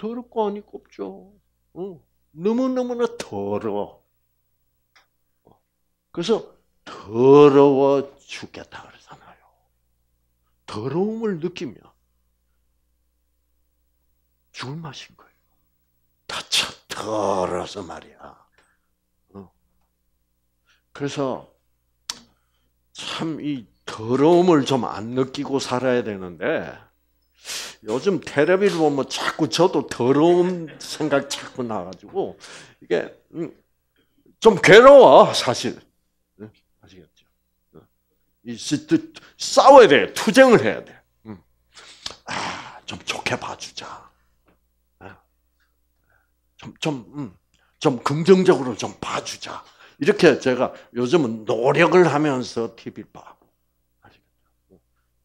더럽고 아니 꼽죠. 너무너무나 더러워. 그래서 더러워 죽겠다 그러잖아요. 더러움을 느끼면 죽을 맛인 거예요. 다쳐 더러워서 말이야. 어. 그래서 참 이 더러움을 좀 안 느끼고 살아야 되는데 요즘 테레비를 보면 자꾸 저도 더러운 생각 자꾸 나가지고 이게 음, 좀 괴로워 사실 네, 아시겠죠? 네. 이 싸워야 돼 투쟁을 해야 돼. 음. 아, 좀 좋게 봐주자. 네. 좀, 좀, 음, 좀 긍정적으로 좀 봐주자. 이렇게 제가 요즘은 노력을 하면서 TV 봐.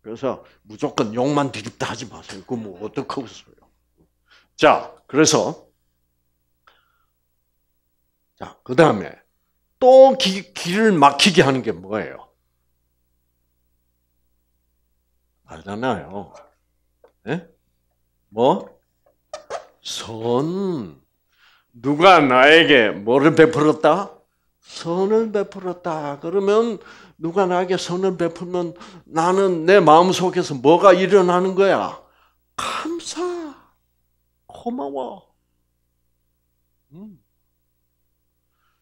그래서 무조건 욕만 드립다 하지 마세요. 그거 뭐 어떡하겠어요. 자, 그래서 자, 그 다음에 또 기, 길을 막히게 하는 게 뭐예요? 알잖아요. 네? 뭐? 선. 누가 나에게 뭐를 베풀었다? 선을 베풀었다. 그러면 누가 나에게 선을 베풀면 나는 내 마음속에서 뭐가 일어나는 거야? 감사. 고마워. 음.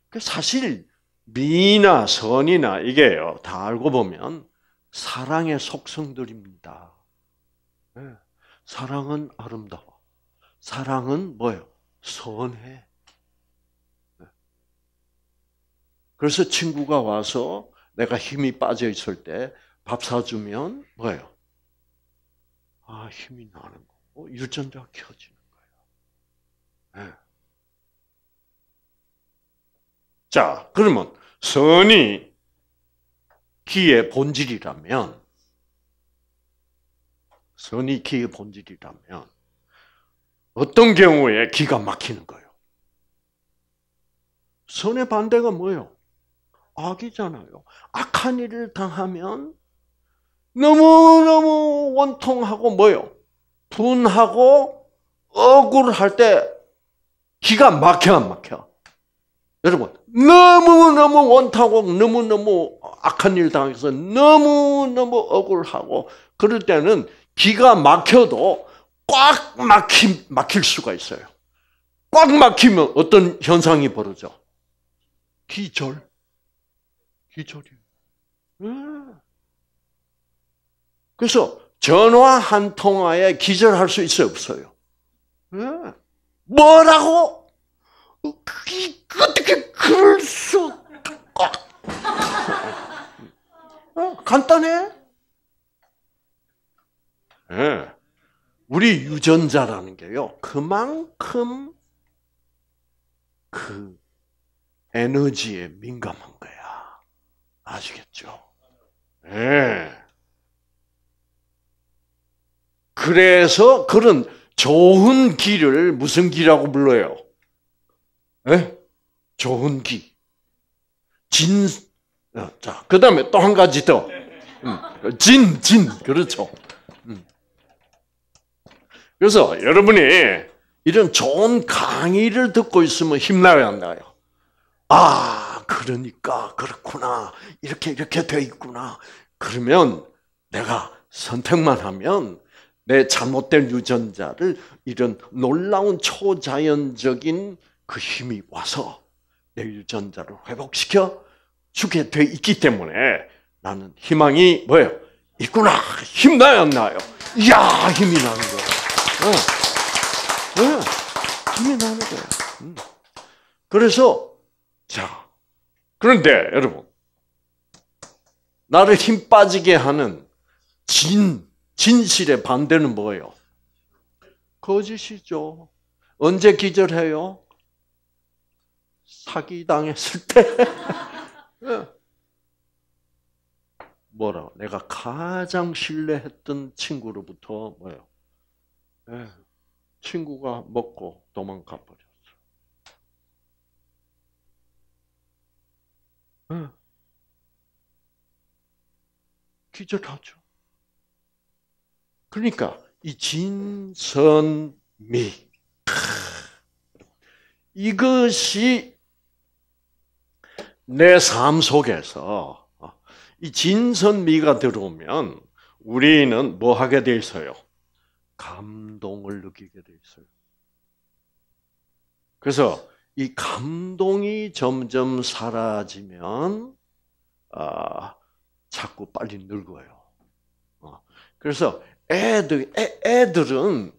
그 사실 미나 선이나 이게요. 다 알고 보면 사랑의 속성들입니다. 네. 사랑은 아름다워. 사랑은 뭐예요? 선해. 예. 그래서 친구가 와서 내가 힘이 빠져 있을 때 밥 사주면 뭐예요? 아 힘이 나는 거고 유전자 켜지는 거예요. 네. 자 그러면 선이 기의 본질이라면 선이 기의 본질이라면 어떤 경우에 기가 막히는 거예요? 선의 반대가 뭐예요? 악이잖아요. 악한 일을 당하면 너무너무 원통하고 뭐요? 분하고 억울할 때 기가 막혀 안 막혀? 여러분 너무너무 원타고 너무너무 악한 일 당해서 너무너무 억울하고 그럴 때는 기가 막혀도 꽉 막히, 막힐 수가 있어요. 꽉 막히면 어떤 현상이 벌어져? 기절. 기절이. 음. 예. 그래서 전화 한 통화에 기절할 수 있어요, 없어요? 예. 뭐라고? 어, 어떻게 그럴 수? 어, 간단해. 예. 우리 유전자라는 게요, 그만큼 그 에너지에 민감한 아시겠죠? 네. 그래서 그런 좋은 길을 무슨 길라고 불러요? 네? 좋은 길. 진, 어, 자, 그 다음에 또 한 가지 더. 음, 진, 진. 그렇죠. 음. 그래서 여러분이 이런 좋은 강의를 듣고 있으면 힘나요, 안 나요? 아, 그러니까 그렇구나. 이렇게 이렇게 돼 있구나. 그러면 내가 선택만 하면 내 잘못된 유전자를 이런 놀라운 초자연적인 그 힘이 와서 내 유전자를 회복시켜 주게 돼 있기 때문에 나는 희망이 뭐예요? 있구나. 힘나였 나요? 이야, 힘이 나는 거야. 네. 네. 힘이 나는 거야. 음. 그래서, 자, 그런데 여러분, 나를 힘 빠지게 하는 진, 진실의 반대는 뭐예요? 거짓이죠. 언제 기절해요? 사기당했을 때. <laughs> 예. 뭐라 내가 가장 신뢰했던 친구로부터 뭐요 예. 친구가 먹고 도망가 버려. 기절하죠. 그러니까 이 진선미 이것이 내 삶 속에서 이 진선미가 들어오면 우리는 뭐 하게 돼 있어요? 감동을 느끼게 돼 있어요. 그래서 이 감동이 점점 사라지면 아, 자꾸 빨리 늙어요. 어. 그래서 애들 애, 애들은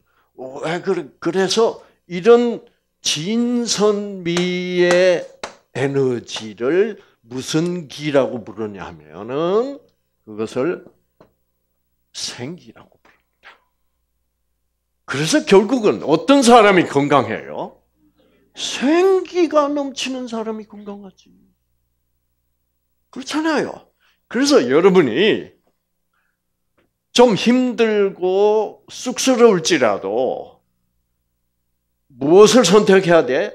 왜 그래 그래서 이런 진선미의 에너지를 무슨 기라고 부르냐 면은 그것을 생기라고 부릅니다. 그래서 결국은 어떤 사람이 건강해요? 생기가 넘치는 사람이 건강하지. 그렇잖아요. 그래서 여러분이 좀 힘들고 쑥스러울지라도 무엇을 선택해야 돼?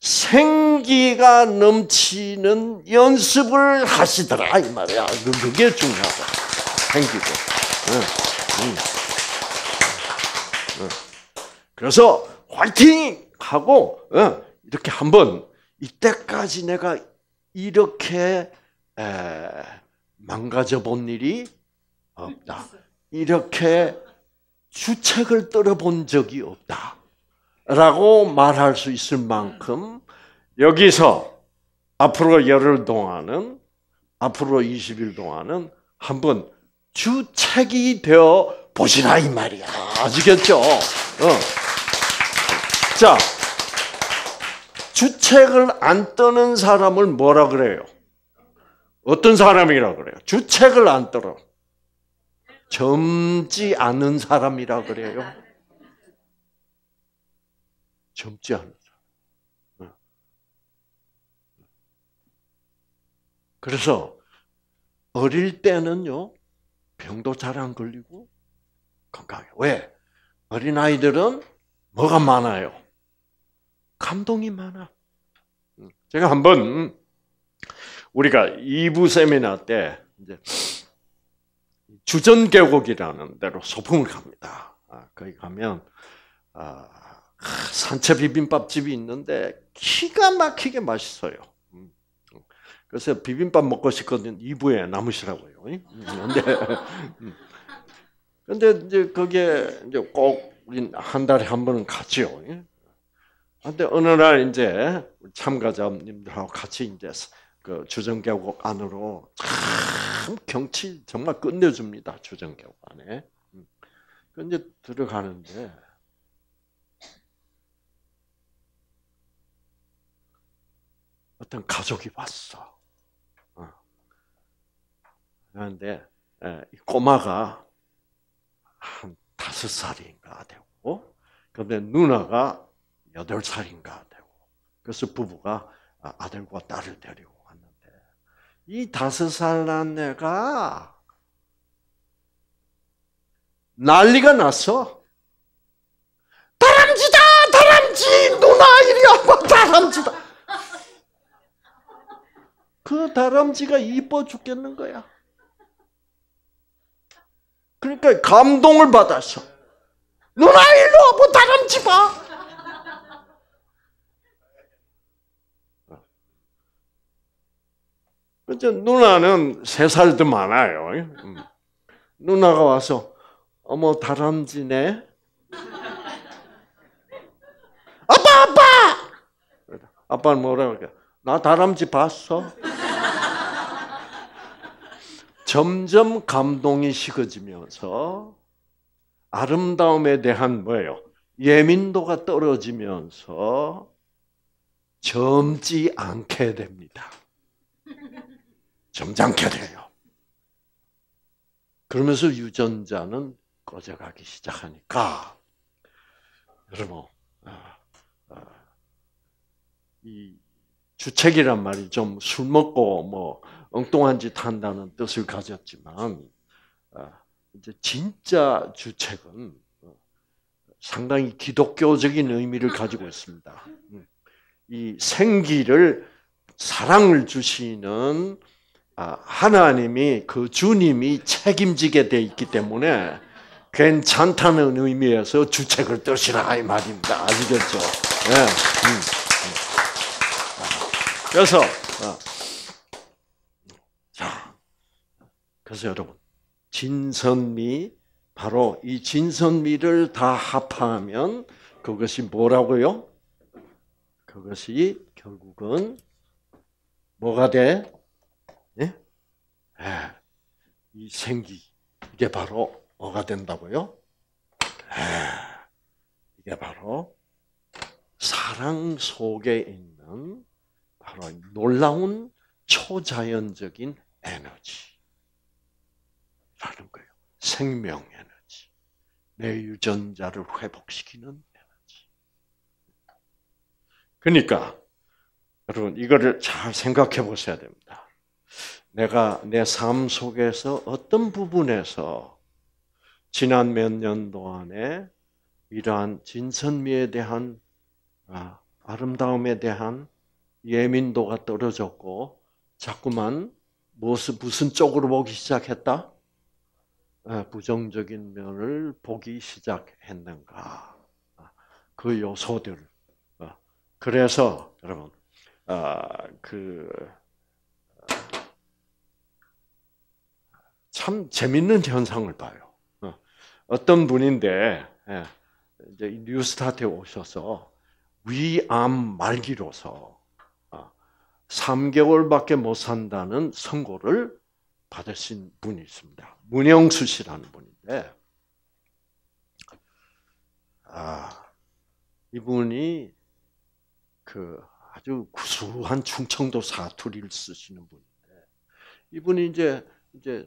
생기가 넘치는 연습을 하시더라 이 말이야. 그게 중요하다. 생기고. 응. 응. 응. 그래서 화이팅! 하고 예, 이렇게 한번 이때까지 내가 이렇게 망가져 본 일이 없다. 이렇게 주책을 떨어본 적이 없다. 라고 말할 수 있을 만큼 여기서 앞으로 열흘 동안은 앞으로 20일 동안은 한번 주책이 되어 보시라 이 말이야. 아시겠죠? 어. 자, 주책을 안 떠는 사람을 뭐라 그래요? 어떤 사람이라 그래요? 주책을 안 떠요. 젊지 않은 사람이라 그래요. 젊지 않은 사람. 그래서 어릴 때는요 병도 잘 안 걸리고 건강해. 왜? 어린 아이들은 뭐가 많아요? 감동이 많아. 음, 제가 한번 우리가 2부 세미나 때 이제 주전 계곡이라는 데로 소풍을 갑니다. 아, 거기 가면 아, 산채 비빔밥집이 있는데 기가 막히게 맛있어요. 음. 그래서 비빔밥 먹고 싶거든 2부에 남으시라고요. 근데 음. 근데 이제 그게 이제 꼭한 달에 한 번은 가지 근데 어느 날 이제 참가자님들하고 같이 이제 그 주정계곡 안으로 참 경치 정말 끝내줍니다. 주정계곡 안에. 근데 음. 그 들어가는데 어떤 가족이 왔어. 어. 그런데 예, 꼬마가 한 다섯 살인가 되고, 근데 누나가 여덟 살인가 되고 그래서 부부가 아, 아들과 딸을 데리고 왔는데 이 다섯 살난 애가 난리가 났어. 다람쥐다, 다람쥐 누나 이리 와봐 다람쥐다. 그 다람쥐가 이뻐 죽겠는 거야. 그러니까 감동을 받았어. 누나 일로 와봐 다람쥐 봐. 어쨌 누나는 세살도 많아요. 음. 누나가 와서 어머 다람쥐네. 아빠 아빠. 아빠는 뭐라고 할까? 나 다람쥐 봤어. 점점 감동이 식어지면서 아름다움에 대한 뭐예요? 예민도가 떨어지면서 젊지 않게 됩니다. 점잖게 돼요. 그러면서 유전자는 꺼져가기 시작하니까 여러분 아, 아, 이 주책이란 말이 좀 술 먹고 뭐 엉뚱한 짓 한다는 뜻을 가졌지만 아, 이제 진짜 주책은 어, 상당히 기독교적인 의미를 가지고 있습니다. 음, 이 생기를 사랑을 주시는 아, 하나님이 그 주님이 책임지게 돼 있기 때문에 괜찮다는 의미에서 주책을 떠시라 이 말입니다. 아시겠죠? 네. 그래서 어. 자, 그래서 여러분 진선미 바로 이 진선미를 다 합하면 그것이 뭐라고요? 그것이 결국은 뭐가 돼? 예. 이 생기 이게 바로 뭐가 된다고요? 예. 이게 바로 사랑 속에 있는 바로 놀라운 초자연적인 에너지라는 거예요. 생명 에너지. 내 유전자를 회복시키는 에너지. 그러니까 여러분 이거를 잘 생각해 보셔야 됩니다. 내가 내 삶 속에서 어떤 부분에서 지난 몇 년 동안에 이러한 진선미에 대한 아, 아름다움에 대한 예민도가 떨어졌고 자꾸만 무엇을 무슨 쪽으로 보기 시작했다? 아, 부정적인 면을 보기 시작했는가? 아, 그 요소들. 아, 그래서 여러분, 아, 그참 재밌는 현상을 봐요. 어, 어떤 분인데 예, 뉴스타트에 오셔서 위암 말기로서 3개월밖에 어, 못 산다는 선고를 받으신 분이 있습니다. 문영수 씨라는 분인데 아, 이분이 그 아주 구수한 충청도 사투리를 쓰시는 분인데 이분이 이제 이제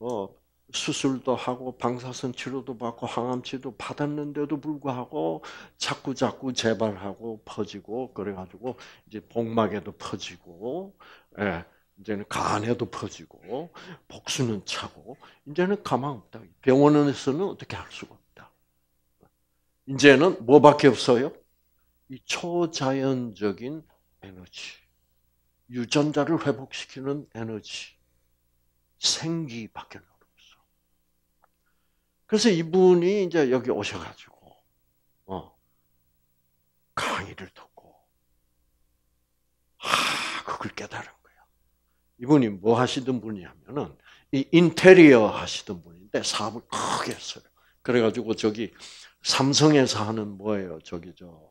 어, 수술도 하고 방사선 치료도 받고 항암 치료 도 받았는데도 불구하고 자꾸 자꾸 재발하고 퍼지고 그래가지고 이제 복막에도 퍼지고 예, 이제는 간에도 퍼지고 복수는 차고 이제는 가망 없다. 병원에서는 어떻게 할 수가 없다. 이제는 뭐밖에 없어요? 이 초자연적인 에너지, 유전자를 회복시키는 에너지. 생기밖에 없어. 그래서 이분이 이제 여기 오셔가지고 어, 강의를 듣고 아 그걸 깨달은 거야. 이분이 뭐 하시던 분이냐면은 이 인테리어 하시던 분인데 사업을 크게 했어요. 그래가지고 저기 삼성에서 하는 뭐예요? 저기 저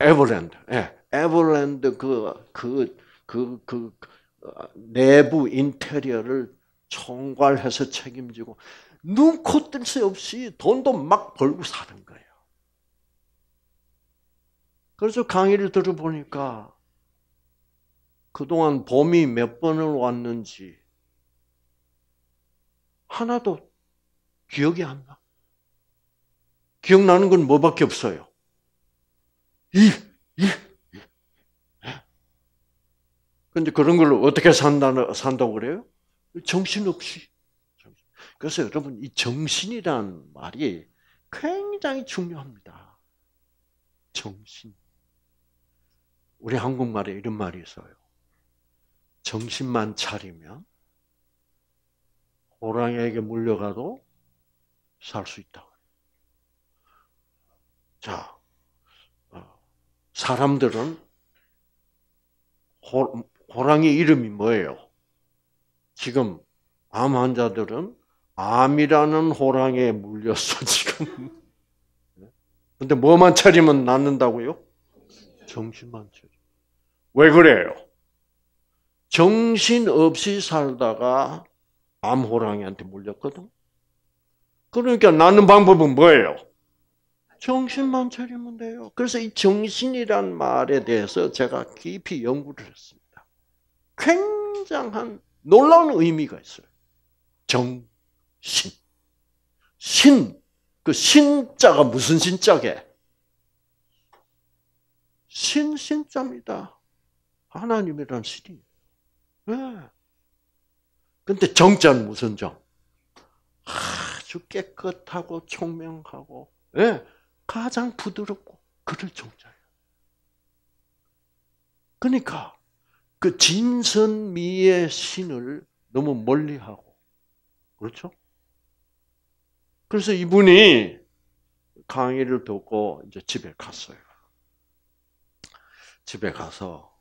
에버랜드, 예, 에버랜드 그 그, 그, 그, 그 어, 내부 인테리어를 총괄해서 책임지고 눈코 뜰 새 없이 돈도 막 벌고 사는 거예요. 그래서 강의를 들어보니까 그동안 봄이 몇 번을 왔는지 하나도 기억이 안 나. 기억나는 건 뭐밖에 없어요. 일, 일. 근데 그런 걸로 어떻게 산다, 산다고 그래요? 정신없이. 그래서 여러분 이정신이란 말이 굉장히 중요합니다. 정신. 우리 한국말에 이런 말이 있어요. 정신만 차리면 호랑이에게 물려가도 살 수 있다. 자, 어, 사람들은 호, 호랑이 이름이 뭐예요? 지금 암 환자들은 암이라는 호랑이에 물렸어 <laughs> 지금. 근데 뭐만 차리면 낫는다고요? 정신만 차려. 왜 그래요? 정신 없이 살다가 암 호랑이한테 물렸거든. 그러니까 낫는 방법은 뭐예요? 정신만 차리면 돼요. 그래서 이 정신이란 말에 대해서 제가 깊이 연구를 했습니다. 굉장한 놀라운 의미가 있어요. 정신. 신. 그 신자가 무슨 신자게? 신 신자입니다. 하나님이란 신이. 예. 네. 근데 정자는 무슨 정? 아주 깨끗하고 총명하고, 예. 네. 가장 부드럽고, 그럴 정자예요. 그러니까, 그 진선미의 신을 너무 멀리하고 그렇죠? 그래서 이분이 강의를 듣고 이제 집에 갔어요. 집에 가서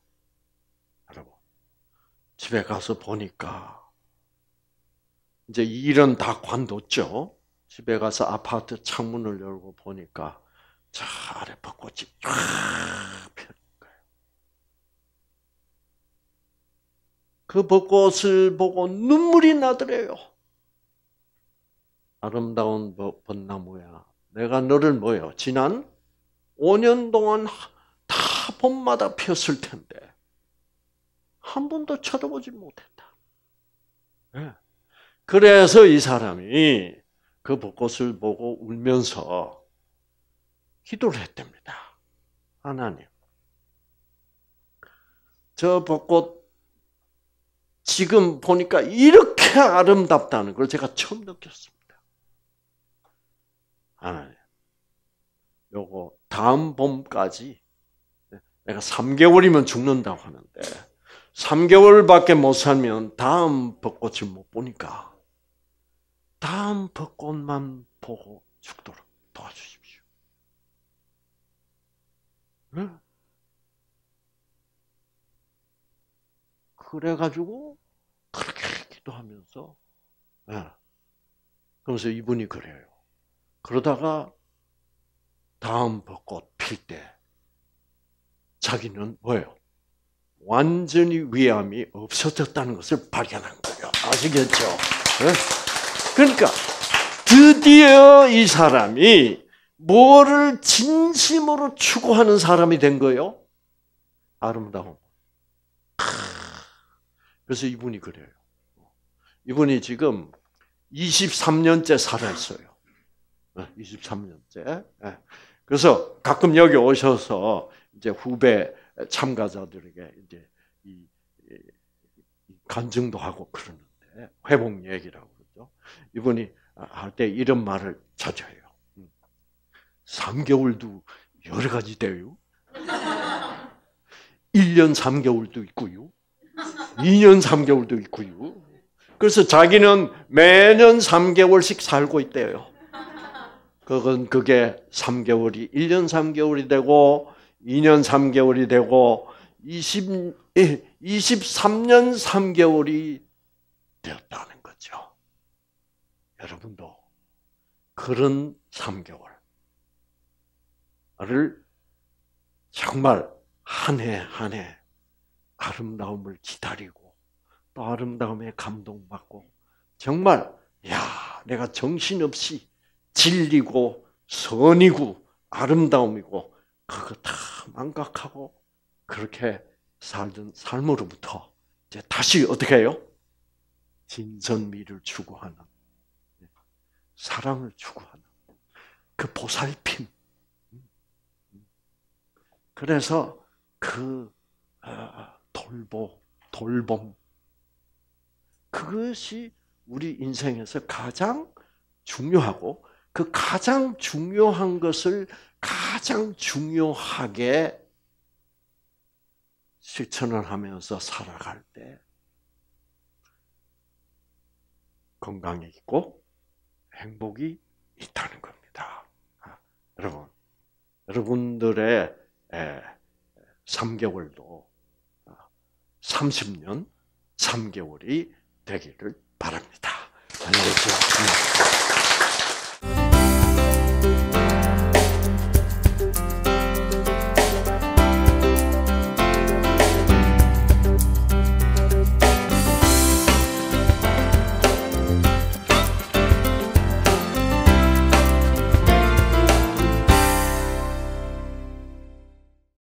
여러분 집에 가서 보니까 이제 일은 다 관뒀죠. 집에 가서 아파트 창문을 열고 보니까 저 아래 벚꽃이 쫙그 벚꽃을 보고 눈물이 나더래요. 아름다운 벚나무야. 내가 너를 뭐요? 지난 5년 동안 다 봄마다 피었을 텐데 한 번도 쳐다보지 못했다. 예. 그래서 이 사람이 그 벚꽃을 보고 울면서 기도를 했답니다. 하나님, 저 벚꽃 지금 보니까 이렇게 아름답다는 걸 제가 처음 느꼈습니다. 하나님, 요거 다음 봄까지 내가 3개월이면 죽는다고 하는데 3개월밖에 못 살면 다음 벚꽃을 못 보니까 다음 벚꽃만 보고 죽도록 도와주십시오. 응? 그래가지고 그렇게 기도하면서 네. 예. 그러면서 이분이 그래요. 그러다가 다음 벚꽃 필 때 자기는 뭐예요? 완전히 위암이 없어졌다는 것을 발견한 거예요. 아시겠죠? 네? 그러니까 드디어 이 사람이 뭐를 진심으로 추구하는 사람이 된 거예요? 아름다움. 그래서 이분이 그래요. 이분이 지금 23년째 살아있어요. 23년째. 어, 예. 그래서 가끔 여기 오셔서 이제 후배 참가자들에게 이제 이, 간증도 하고 그러는데 회복 얘기라고 그러죠. 이분이 할 때 이런 말을 찾아요. 3개월도 음. 여러 가지 돼요. 1년 <laughs> 3개월도 있고요. 2년 3개월도 있고요. 그래서 자기는 매년 3개월씩 살고 있대요. 그건 그게 3개월이 1년 3개월이 되고 2년 3개월이 되고 20 23년 3개월이 되었다는 거죠. 여러분도 그런 3개월을 정말 한 해 한해 아름다움을 기다리고 또 아름다움에 감동받고 정말 야 내가 정신없이 진리고 선이고 아름다움이고 그거 다 망각하고 그렇게 살던 삶으로부터 이제 다시 어떻게 해요? 진선미를 추구하는 예, 사랑을 추구하는 그 보살핌 그래서 그 어, 돌보, 돌봄. 그것이 우리 인생에서 가장 중요하고 그 가장 중요한 것을 가장 중요하게 실천을 하면서 살아갈 때 건강이 있고 행복이 있다는 겁니다. 아, 여러분, 여러분들의 3개월도 30년 3개월이 되기를 바랍니다. 안녕히 계